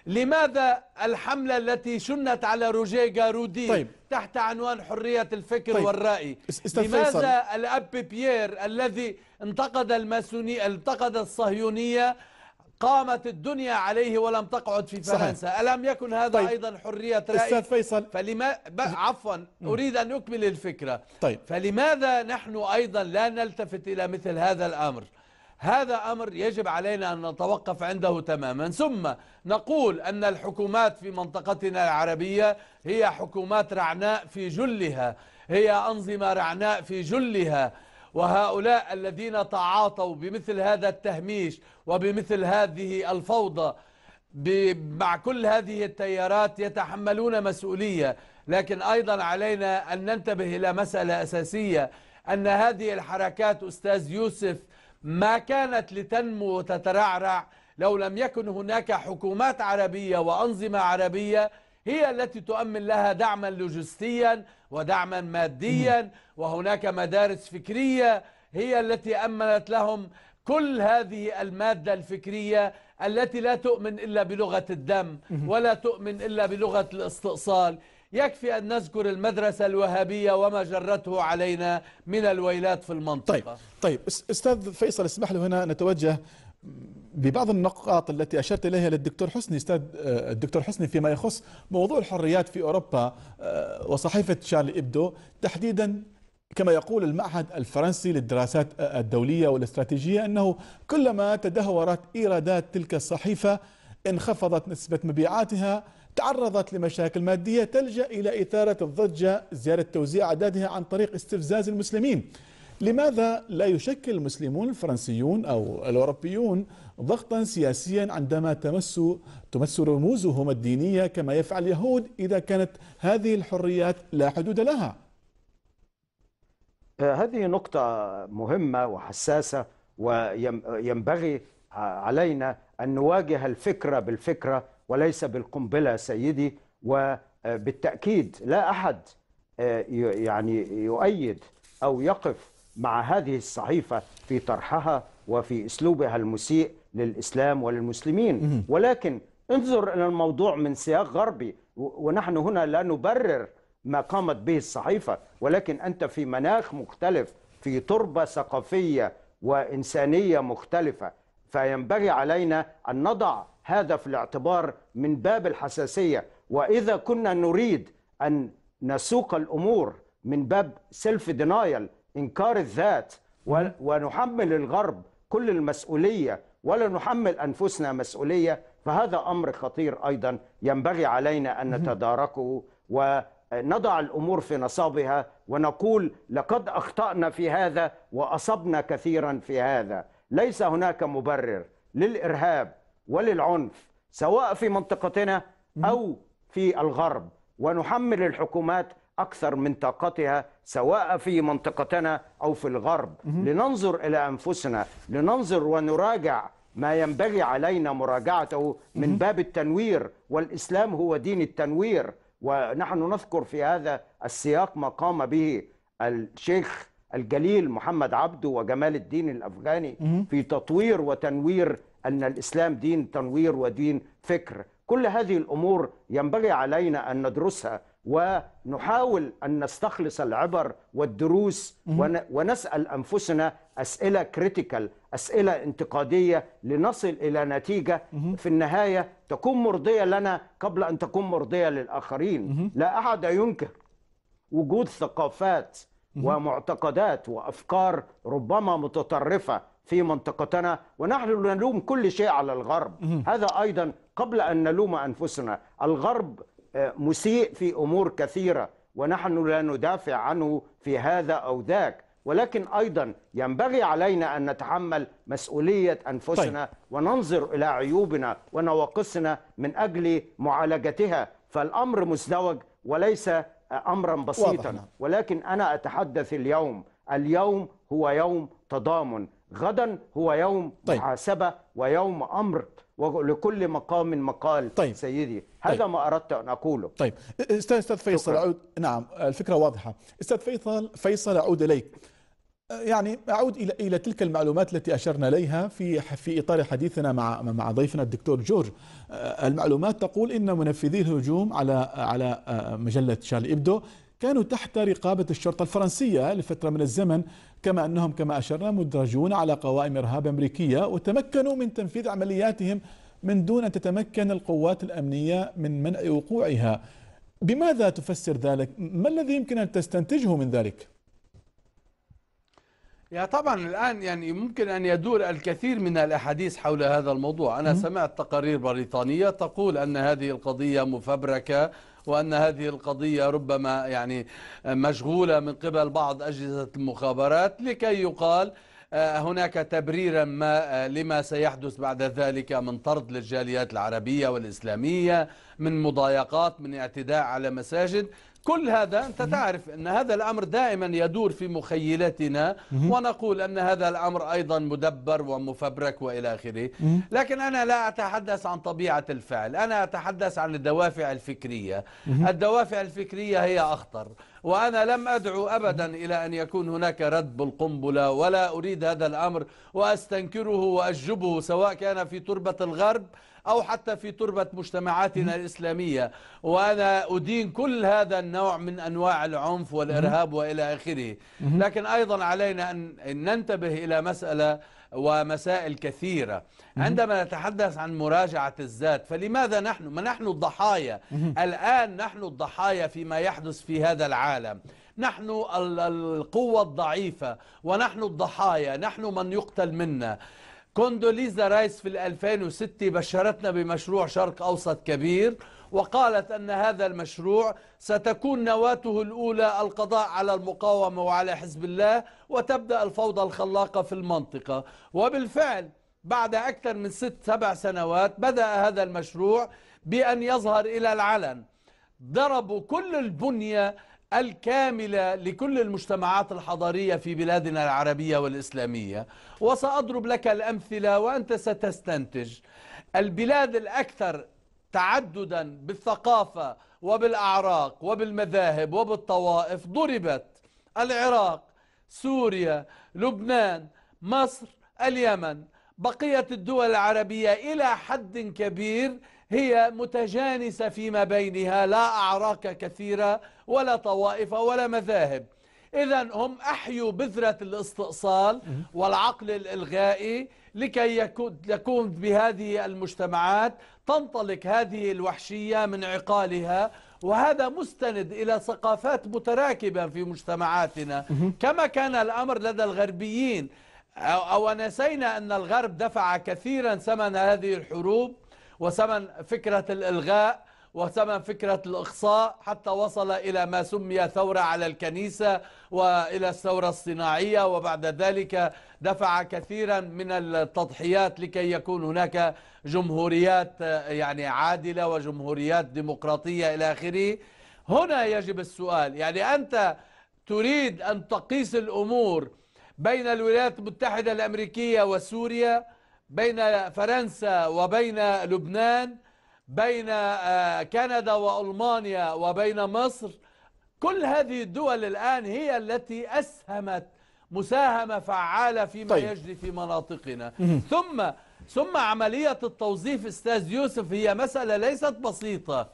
لماذا الحملة التي شنت على روجيه جارودي طيب. تحت عنوان حرية الفكر طيب. والرأي لماذا الأب بيير الذي انتقد الماسوني انتقد الصهيونية قامت الدنيا عليه ولم تقعد في فرنسا صحيح. ألم يكن هذا طيب. أيضا حرية رأي أستاذ فيصل فلما عفوا أريد أن أكمل الفكرة طيب. فلماذا نحن أيضا لا نلتفت إلى مثل هذا الأمر هذا أمر يجب علينا أن نتوقف عنده تماما ثم نقول أن الحكومات في منطقتنا العربية هي حكومات رعناء في جلها هي أنظمة رعناء في جلها وهؤلاء الذين تعاطوا بمثل هذا التهميش وبمثل هذه الفوضى مع كل هذه التيارات يتحملون مسؤولية لكن أيضا علينا أن ننتبه إلى مسألة أساسية أن هذه الحركات أستاذ يوسف ما كانت لتنمو وتترعرع لو لم يكن هناك حكومات عربية وأنظمة عربية هي التي تؤمن لها دعما لوجستيا ودعما ماديا وهناك مدارس فكرية هي التي أمنت لهم كل هذه المادة الفكرية التي لا تؤمن إلا بلغة الدم ولا تؤمن إلا بلغة الاستئصال يكفي أن نذكر المدرسة الوهابية وما جرته علينا من الويلات في المنطقة طيب, طيب أستاذ فيصل اسمح لي هنا نتوجه ببعض النقاط التي اشرت اليها للدكتور حسني استاذ آه، الدكتور حسني فيما يخص موضوع الحريات في اوروبا آه، وصحيفه شارلي ابدو تحديدا كما يقول المعهد الفرنسي للدراسات آه، الدوليه والاستراتيجيه انه كلما تدهورت ايرادات تلك الصحيفه انخفضت نسبه مبيعاتها تعرضت لمشاكل ماديه تلجا الى اثاره الضجه زياده توزيع اعدادها عن طريق استفزاز المسلمين لماذا لا يشكل المسلمون الفرنسيون او الاوروبيون ضغطا سياسيا عندما تمس تمس رموزهم الدينية كما يفعل اليهود إذا كانت هذه الحريات لا حدود لها آه، هذه نقطة مهمة وحساسة وينبغي علينا أن نواجه الفكرة بالفكرة وليس بالقنبلة سيدي وبالتأكيد لا أحد آه، يعني يؤيد أو يقف مع هذه الصحيفة في طرحها وفي أسلوبها المسيء للإسلام وللمسلمين ولكن انظر إلى الموضوع من سياق غربي ونحن هنا لا نبرر ما قامت به الصحيفة ولكن أنت في مناخ مختلف في تربة ثقافية وإنسانية مختلفة فينبغي علينا أن نضع هذا في الاعتبار من باب الحساسية وإذا كنا نريد أن نسوق الأمور من باب سيلف دينايل إنكار الذات ونحمل الغرب كل المسؤولية ولا نحمل أنفسنا مسؤولية فهذا أمر خطير أيضا ينبغي علينا أن نتداركه ونضع الأمور في نصابها ونقول لقد أخطأنا في هذا وأصبنا كثيرا في هذا ليس هناك مبرر للإرهاب وللعنف سواء في منطقتنا أو في الغرب ونحمل الحكومات أكثر من طاقتها سواء في منطقتنا أو في الغرب لننظر إلى أنفسنا لننظر ونراجع ما ينبغي علينا مراجعته من باب التنوير والإسلام هو دين التنوير ونحن نذكر في هذا السياق ما قام به الشيخ الجليل محمد عبده وجمال الدين الأفغاني في تطوير وتنوير أن الإسلام دين تنوير ودين فكر كل هذه الأمور ينبغي علينا أن ندرسها ونحاول أن نستخلص العبر والدروس ونسأل أنفسنا أسئلة كريتيكال أسئلة انتقادية لنصل إلى نتيجة في النهاية تكون مرضية لنا قبل أن تكون مرضية للآخرين لا أحد ينكر وجود ثقافات ومعتقدات وأفكار ربما متطرفة في منطقتنا ونحن نلوم كل شيء على الغرب هذا أيضا قبل أن نلوم أنفسنا الغرب آه، مسيء في امور كثيره ونحن لا ندافع عنه في هذا او ذاك ولكن ايضا ينبغي علينا ان نتحمل مسؤوليه انفسنا طيب. وننظر الى عيوبنا ونواقصنا من اجل معالجتها فالامر مزدوج وليس آه، امرا بسيطا واضحنا. نعم. ولكن انا اتحدث اليوم اليوم هو يوم تضامن غدا هو يوم طيب. محاسبه ويوم امر ولكل مقام مقال طيب. سيدي طيب. هذا طيب. ما أردت أن أقوله طيب أستاذ أستاذ فيصل أعود نعم الفكرة واضحة أستاذ فيصل فيصل أعود إليك آه، يعني أعود إلى إلى تلك المعلومات التي أشرنا إليها في في إطار حديثنا مع مع ضيفنا الدكتور جورج آه، المعلومات تقول إن منفذي الهجوم على على آه، مجلة شارل إبدو كانوا تحت رقابة الشرطة الفرنسية لفترة من الزمن كما أنهم كما أشرنا مدرجون على قوائم إرهاب أمريكية وتمكنوا من تنفيذ عملياتهم من دون أن تتمكن القوات الأمنية من منع وقوعها بماذا تفسر ذلك؟ ما الذي يمكن أن تستنتجه من ذلك؟ يا طبعا الآن يعني ممكن أن يدور الكثير من الأحاديث حول هذا الموضوع أنا م- سمعت تقارير بريطانية تقول أن هذه القضية مفبركة وأن هذه القضية ربما يعني مشغولة من قبل بعض أجهزة المخابرات لكي يقال آه، هناك تبريرا ما آه، لما سيحدث بعد ذلك من طرد للجاليات العربية والإسلامية من مضايقات من اعتداء على مساجد كل هذا أنت تعرف أن هذا الأمر دائما يدور في مخيلتنا ونقول أن هذا الأمر أيضا مدبر ومفبرك وإلى آخره لكن أنا لا أتحدث عن طبيعة الفعل أنا أتحدث عن الدوافع الفكرية الدوافع الفكرية هي أخطر وأنا لم أدعو أبدا إلى أن يكون هناك رد بالقنبلة ولا أريد هذا الأمر وأستنكره وأجبه سواء كان في تربة الغرب أو حتى في تربة مجتمعاتنا الإسلامية وأنا أدين كل هذا النوع من أنواع العنف والإرهاب وإلى آخره لكن أيضا علينا أن ننتبه إلى مسألة ومسائل كثيرة عندما نتحدث عن مراجعة الذات فلماذا نحن ما نحن الضحايا الآن نحن الضحايا فيما يحدث في هذا العالم نحن القوة الضعيفة ونحن الضحايا نحن من يقتل منا كوندوليزا رايس في 2006 بشرتنا بمشروع شرق أوسط كبير وقالت أن هذا المشروع ستكون نواته الأولى القضاء على المقاومة وعلى حزب الله وتبدأ الفوضى الخلاقة في المنطقة وبالفعل بعد أكثر من ست سبع سنوات بدأ هذا المشروع بأن يظهر إلى العلن ضربوا كل البنية الكاملة لكل المجتمعات الحضارية في بلادنا العربية والإسلامية وسأضرب لك الأمثلة وأنت ستستنتج البلاد الأكثر تعددا بالثقافة وبالأعراق وبالمذاهب وبالطوائف ضربت العراق سوريا لبنان مصر اليمن بقية الدول العربية إلى حد كبير هي متجانسة فيما بينها لا أعراك كثيرة ولا طوائف ولا مذاهب إذا هم أحيوا بذرة الاستئصال والعقل الإلغائي لكي يكون بهذه المجتمعات تنطلق هذه الوحشية من عقالها وهذا مستند إلى ثقافات متراكبة في مجتمعاتنا كما كان الأمر لدى الغربيين أو نسينا أن الغرب دفع كثيرا ثمن هذه الحروب وثمن فكرة الإلغاء وثمن فكرة الإقصاء حتى وصل إلى ما سمي ثورة على الكنيسة وإلى الثورة الصناعية وبعد ذلك دفع كثيرا من التضحيات لكي يكون هناك جمهوريات يعني عادلة وجمهوريات ديمقراطية إلى آخره هنا يجب السؤال يعني أنت تريد أن تقيس الأمور بين الولايات المتحدة الأمريكية وسوريا بين فرنسا وبين لبنان بين آه، كندا وألمانيا وبين مصر كل هذه الدول الآن هي التي أسهمت مساهمة فعالة فيما طيب. يجري في مناطقنا ثم ثم عملية التوظيف استاذ يوسف هي مسألة ليست بسيطة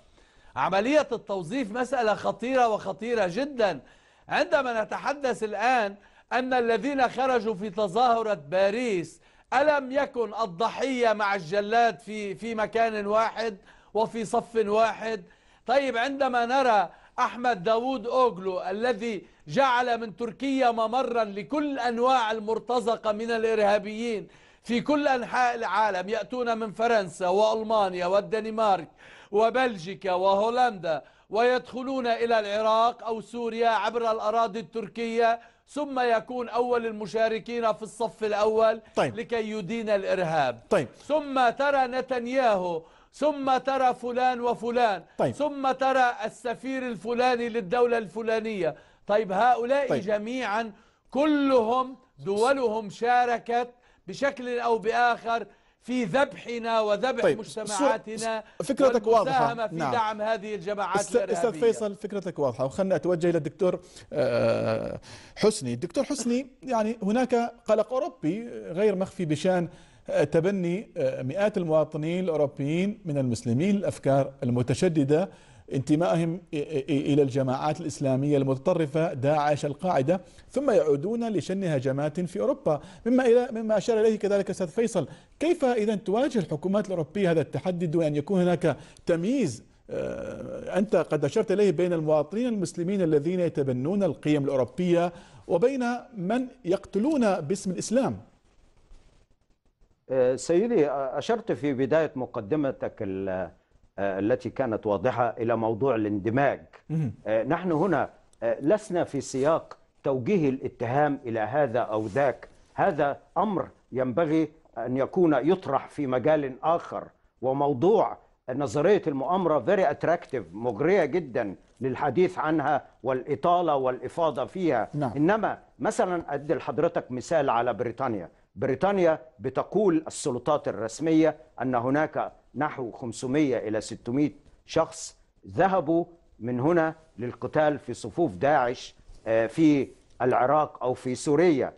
عملية التوظيف مسألة خطيرة وخطيرة جدا عندما نتحدث الآن أن الذين خرجوا في تظاهرة باريس ألم يكن الضحية مع الجلاد في, في مكان واحد وفي صف واحد طيب عندما نرى أحمد داوود أوغلو الذي جعل من تركيا ممرا لكل أنواع المرتزقة من الإرهابيين في كل أنحاء العالم يأتون من فرنسا وألمانيا والدنمارك وبلجيكا وهولندا ويدخلون إلى العراق أو سوريا عبر الأراضي التركية ثم يكون أول المشاركين في الصف الأول طيب. لكي يدين الإرهاب طيب. ثم ترى نتنياهو ثم ترى فلان وفلان طيب. ثم ترى السفير الفلاني للدولة الفلانية طيب هؤلاء طيب. جميعا كلهم دولهم شاركت بشكل أو بآخر في ذبحنا وذبح طيب مجتمعاتنا فكرتك واضحة في نعم. دعم هذه الجماعات أستاذ فيصل فكرتك واضحة وخلنا أتوجه إلى الدكتور آه، حسني الدكتور حسني يعني هناك قلق أوروبي غير مخفي بشان آه، تبني آه، مئات المواطنين الأوروبيين من المسلمين الأفكار المتشددة انتمائهم إلى الجماعات الإسلامية المتطرفة داعش القاعدة ثم يعودون لشن هجمات في أوروبا مما, إلى مما أشار إليه كذلك أستاذ فيصل كيف إذا تواجه الحكومات الأوروبية هذا التحدي دون أن يكون هناك تمييز آه، أنت قد أشرت إليه بين المواطنين المسلمين الذين يتبنون القيم الأوروبية وبين من يقتلون باسم الإسلام آه، سيدي أشرت في بداية مقدمتك آه، التي كانت واضحة إلى موضوع الاندماج آه، نحن هنا آه، لسنا في سياق توجيه الاتهام إلى هذا أو ذاك هذا أمر ينبغي أن يكون يطرح في مجال آخر وموضوع نظرية المؤامرة very attractive مغرية جدا للحديث عنها والإطالة والإفاضة فيها نعم. إنما مثلا أدي لحضرتك مثال على بريطانيا بريطانيا بتقول السلطات الرسمية أن هناك نحو 500 إلى 600 شخص ذهبوا من هنا للقتال في صفوف داعش آه، في العراق أو في سوريا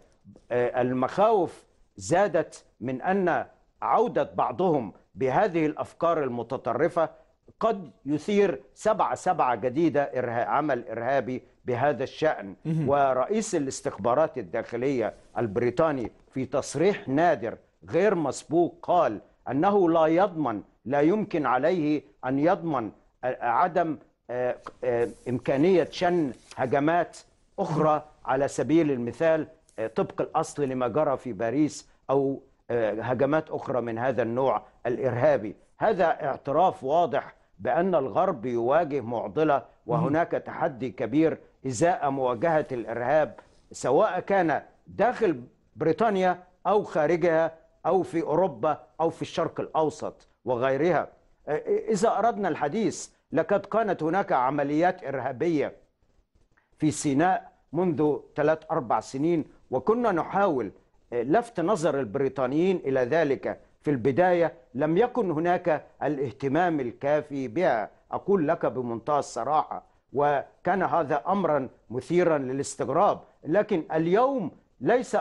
آه، المخاوف زادت من أن عودة بعضهم بهذه الأفكار المتطرفة قد يثير سبعة سبعة جديدة عمل إرهابي بهذا الشأن ورئيس الاستخبارات الداخلية البريطاني في تصريح نادر غير مسبوق قال أنه لا يضمن لا يمكن عليه أن يضمن آه، عدم آه، آه، إمكانية شن هجمات أخرى على سبيل المثال طبق الأصل لما جرى في باريس أو هجمات أخرى من هذا النوع الإرهابي هذا اعتراف واضح بأن الغرب يواجه معضلة وهناك تحدي كبير إزاء مواجهة الإرهاب سواء كان داخل بريطانيا أو خارجها أو في أوروبا أو في الشرق الأوسط وغيرها إذا أردنا الحديث لقد كانت هناك عمليات إرهابية في سيناء منذ ثلاث أربع سنين وكنا نحاول لفت نظر البريطانيين إلى ذلك في البداية لم يكن هناك الاهتمام الكافي بها أقول لك بمنتهى الصراحة وكان هذا أمرا مثيرا للاستغراب لكن اليوم ليس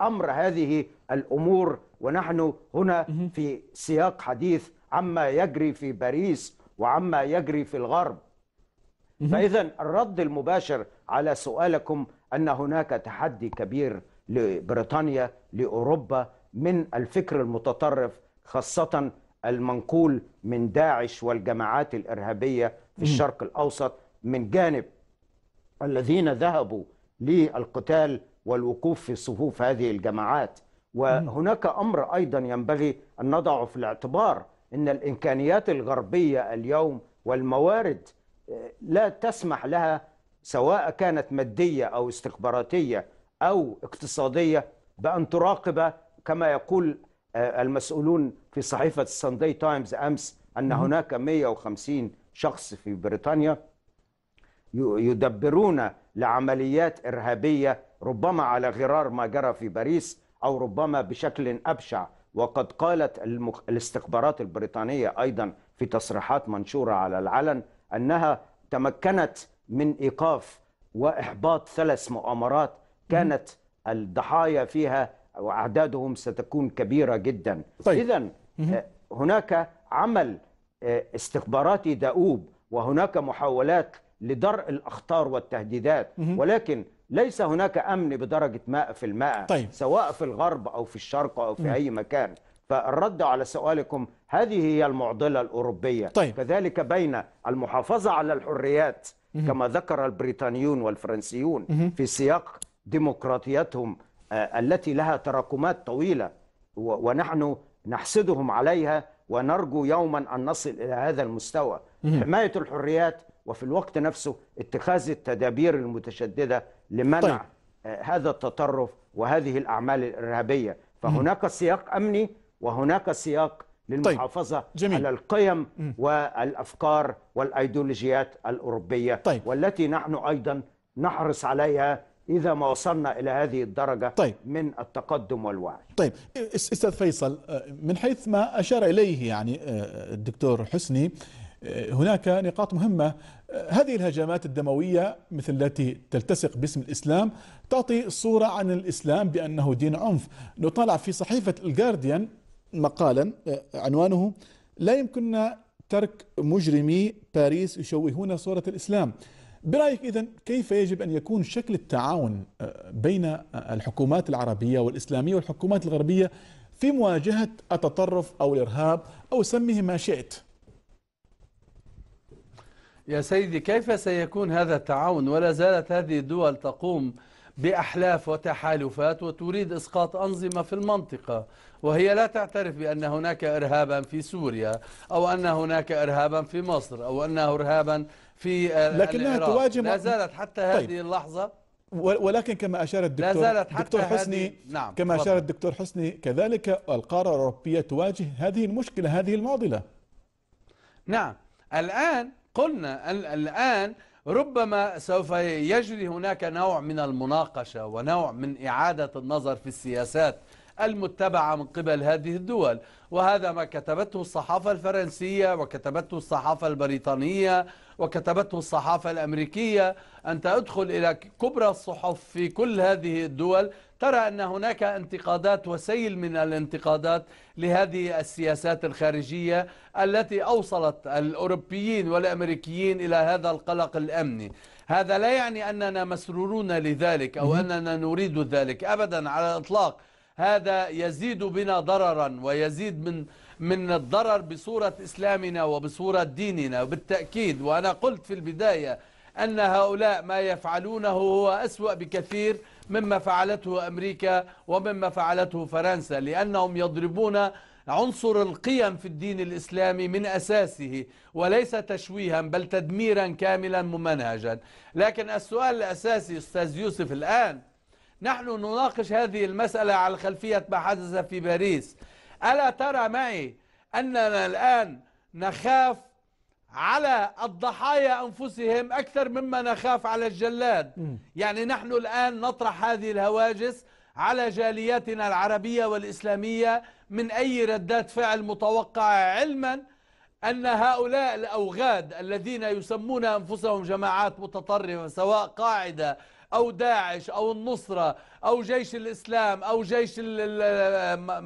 امر هذه الامور ونحن هنا في سياق حديث عما يجري في باريس وعما يجري في الغرب فاذا الرد المباشر على سؤالكم ان هناك تحدي كبير لبريطانيا لاوروبا من الفكر المتطرف خاصه المنقول من داعش والجماعات الارهابيه في الشرق الاوسط من جانب الذين ذهبوا للقتال والوقوف في صفوف هذه الجماعات وهناك أمر أيضا ينبغي أن نضعه في الاعتبار أن الإمكانيات الغربية اليوم والموارد آه، لا تسمح لها سواء كانت مادية أو استخباراتية أو اقتصادية بأن تراقب كما يقول آه، المسؤولون في صحيفة الساندي تايمز أمس أن هناك 150 شخص في بريطانيا يدبرون لعمليات إرهابية ربما على غرار ما جرى في باريس أو ربما بشكل أبشع وقد قالت المخ... الاستخبارات البريطانية أيضا في تصريحات منشورة على العلن أنها تمكنت من إيقاف وإحباط ثلاث مؤامرات كانت الضحايا فيها وأعدادهم ستكون كبيرة جدا طيب. إذا آه، هناك عمل آه، استخباراتي دؤوب وهناك محاولات لدرء الأخطار والتهديدات ولكن ليس هناك امن بدرجه ماء في الماء طيب. سواء في الغرب او في الشرق او في م. اي مكان فالرد على سؤالكم هذه هي المعضله الاوروبيه طيب. كذلك بين المحافظه على الحريات م. كما ذكر البريطانيون والفرنسيون م. في سياق ديمقراطيتهم آه، التي لها تراكمات طويله ونحن نحسدهم عليها ونرجو يوما ان نصل الى هذا المستوى حمايه الحريات وفي الوقت نفسه اتخاذ التدابير المتشدده لمنع طيب. آه، هذا التطرف وهذه الاعمال الارهابيه فهناك سياق امني وهناك سياق طيب. للمحافظة طيب. جميل. على القيم والأفكار والأيديولوجيات الأوروبية طيب. والتي نحن أيضا نحرص عليها إذا ما وصلنا إلى هذه الدرجة طيب. من التقدم والوعي طيب أستاذ فيصل آه، من حيث ما أشار إليه يعني آه، الدكتور حسني هناك نقاط مهمة هذه الهجمات الدموية مثل التي تلتصق باسم الإسلام تعطي صورة عن الإسلام بأنه دين عنف نطالع في صحيفة الجارديان مقالا آه، عنوانه لا يمكننا ترك مجرمي باريس يشوهون صورة الإسلام برأيك إذا كيف يجب أن يكون شكل التعاون آه، بين آه، الحكومات العربية والإسلامية والحكومات الغربية في مواجهة التطرف أو الإرهاب أو سميه ما شئت يا سيدي كيف سيكون هذا التعاون ولا زالت هذه الدول تقوم بأحلاف وتحالفات وتريد إسقاط أنظمة في المنطقة وهي لا تعترف بأن هناك إرهابا في سوريا أو أن هناك إرهابا في مصر أو أنه إرهابا في لكنها العراق. تواجه لا زالت حتى طيب. هذه طيب. اللحظة ولكن كما أشار الدكتور, الدكتور حسني نعم. كما أشار الدكتور حسني كذلك القارة الأوروبية تواجه هذه المشكلة هذه المعضلة نعم الآن قلنا الآن ربما سوف يجري هناك نوع من المناقشة ونوع من إعادة النظر في السياسات المتبعة من قبل هذه الدول وهذا ما كتبته الصحافة الفرنسية وكتبته الصحافة البريطانية وكتبته الصحافة الأمريكية أنت أدخل إلى كبرى الصحف في كل هذه الدول ترى أن هناك انتقادات وسيل من الانتقادات لهذه السياسات الخارجية التي أوصلت الأوروبيين والأمريكيين إلى هذا القلق الأمني هذا لا يعني أننا مسرورون لذلك أو أننا نريد ذلك أبدا على الإطلاق هذا يزيد بنا ضررا ويزيد من من الضرر بصورة إسلامنا وبصورة ديننا بالتأكيد وأنا قلت في البداية أن هؤلاء ما يفعلونه هو أسوأ بكثير مما فعلته أمريكا ومما فعلته فرنسا لأنهم يضربون عنصر القيم في الدين الإسلامي من أساسه وليس تشويها بل تدميرا كاملا ممنهجا لكن السؤال الأساسي أستاذ يوسف الآن نحن نناقش هذه المسألة على خلفية ما حدث في باريس ألا ترى معي أننا الآن نخاف على الضحايا أنفسهم أكثر مما نخاف على الجلاد يعني نحن الآن نطرح هذه الهواجس على جالياتنا العربية والإسلامية من أي ردات فعل متوقعة علما أن هؤلاء الأوغاد الذين يسمون أنفسهم جماعات متطرفة سواء قاعدة أو داعش أو النصرة أو جيش الإسلام أو جيش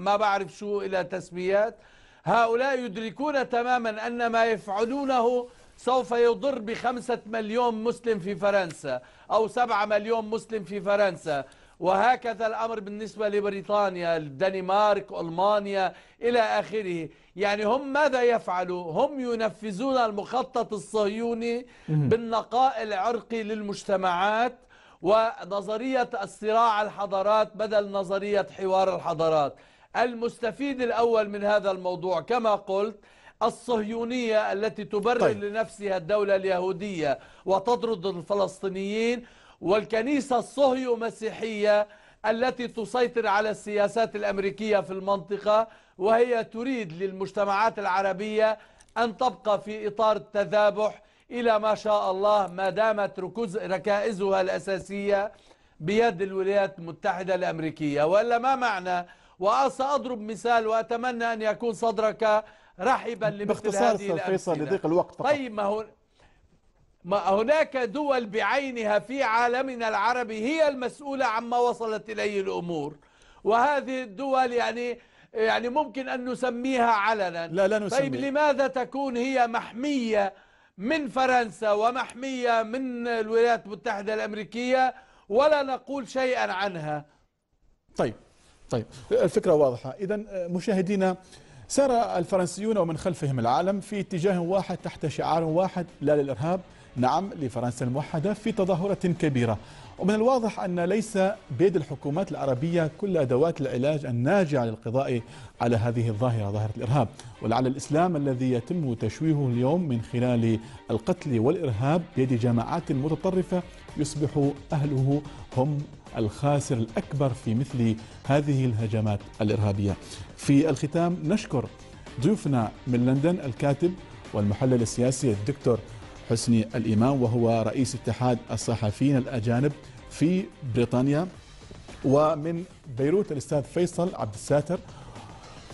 ما بعرف شو إلى تسميات هؤلاء يدركون تماما أن ما يفعلونه سوف يضر بخمسة مليون مسلم في فرنسا أو سبعة مليون مسلم في فرنسا وهكذا الأمر بالنسبة لبريطانيا الدنمارك ألمانيا إلى آخره يعني هم ماذا يفعلوا هم ينفذون المخطط الصهيوني بالنقاء العرقي للمجتمعات ونظرية الصراع الحضارات بدل نظرية حوار الحضارات المستفيد الأول من هذا الموضوع كما قلت الصهيونية التي تبرر طيب. لنفسها الدولة اليهودية وتطرد الفلسطينيين والكنيسة الصهيو مسيحية التي تسيطر على السياسات الأمريكية في المنطقة وهي تريد للمجتمعات العربية أن تبقى في إطار التذابح إلى ما شاء الله ما دامت ركائزها الأساسية بيد الولايات المتحدة الأمريكية وإلا ما معنى وسأضرب مثال وأتمنى أن يكون صدرك رحبا لمثل باختصار هذه الأمثلة فيصل لضيق الوقت فقط. طيب ما هو ما هناك دول بعينها في عالمنا العربي هي المسؤولة عما وصلت إليه الأمور وهذه الدول يعني يعني ممكن أن نسميها علنا لا لا نسميها طيب لماذا تكون هي محمية من فرنسا ومحمية من الولايات المتحدة الأمريكية ولا نقول شيئا عنها طيب طيب الفكرة واضحة إذا آه، مشاهدينا سار الفرنسيون ومن خلفهم العالم في اتجاه واحد تحت شعار واحد لا للإرهاب نعم لفرنسا الموحدة في تظاهرة كبيرة ومن الواضح أن ليس بيد الحكومات العربية كل أدوات العلاج الناجعة للقضاء على هذه الظاهرة ظاهرة الإرهاب ولعل الإسلام الذي يتم تشويهه اليوم من خلال القتل والإرهاب بيد جماعات متطرفة يصبح أهله هم الخاسر الأكبر في مثل هذه الهجمات الإرهابية في الختام نشكر ضيوفنا من لندن الكاتب والمحلل السياسي الدكتور حسني الإمام وهو رئيس اتحاد الصحفيين الأجانب في بريطانيا ومن بيروت الأستاذ فيصل عبد الساتر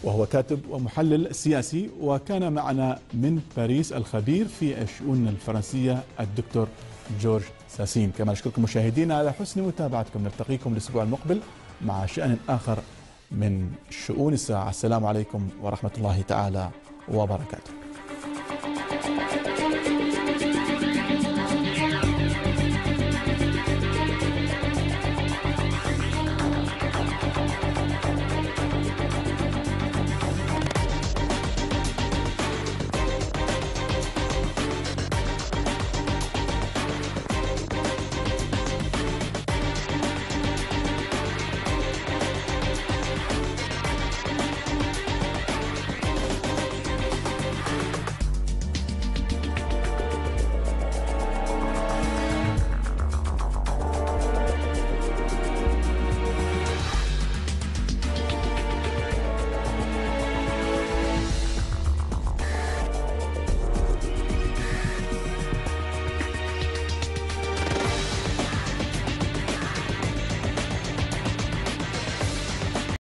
وهو كاتب ومحلل سياسي وكان معنا من باريس الخبير في الشؤون الفرنسية الدكتور جورج ساسين كما نشكركم مشاهدينا على حسن متابعتكم نلتقيكم الأسبوع المقبل مع شأن آخر من شؤون الساعة السلام عليكم ورحمة الله تعالى وبركاته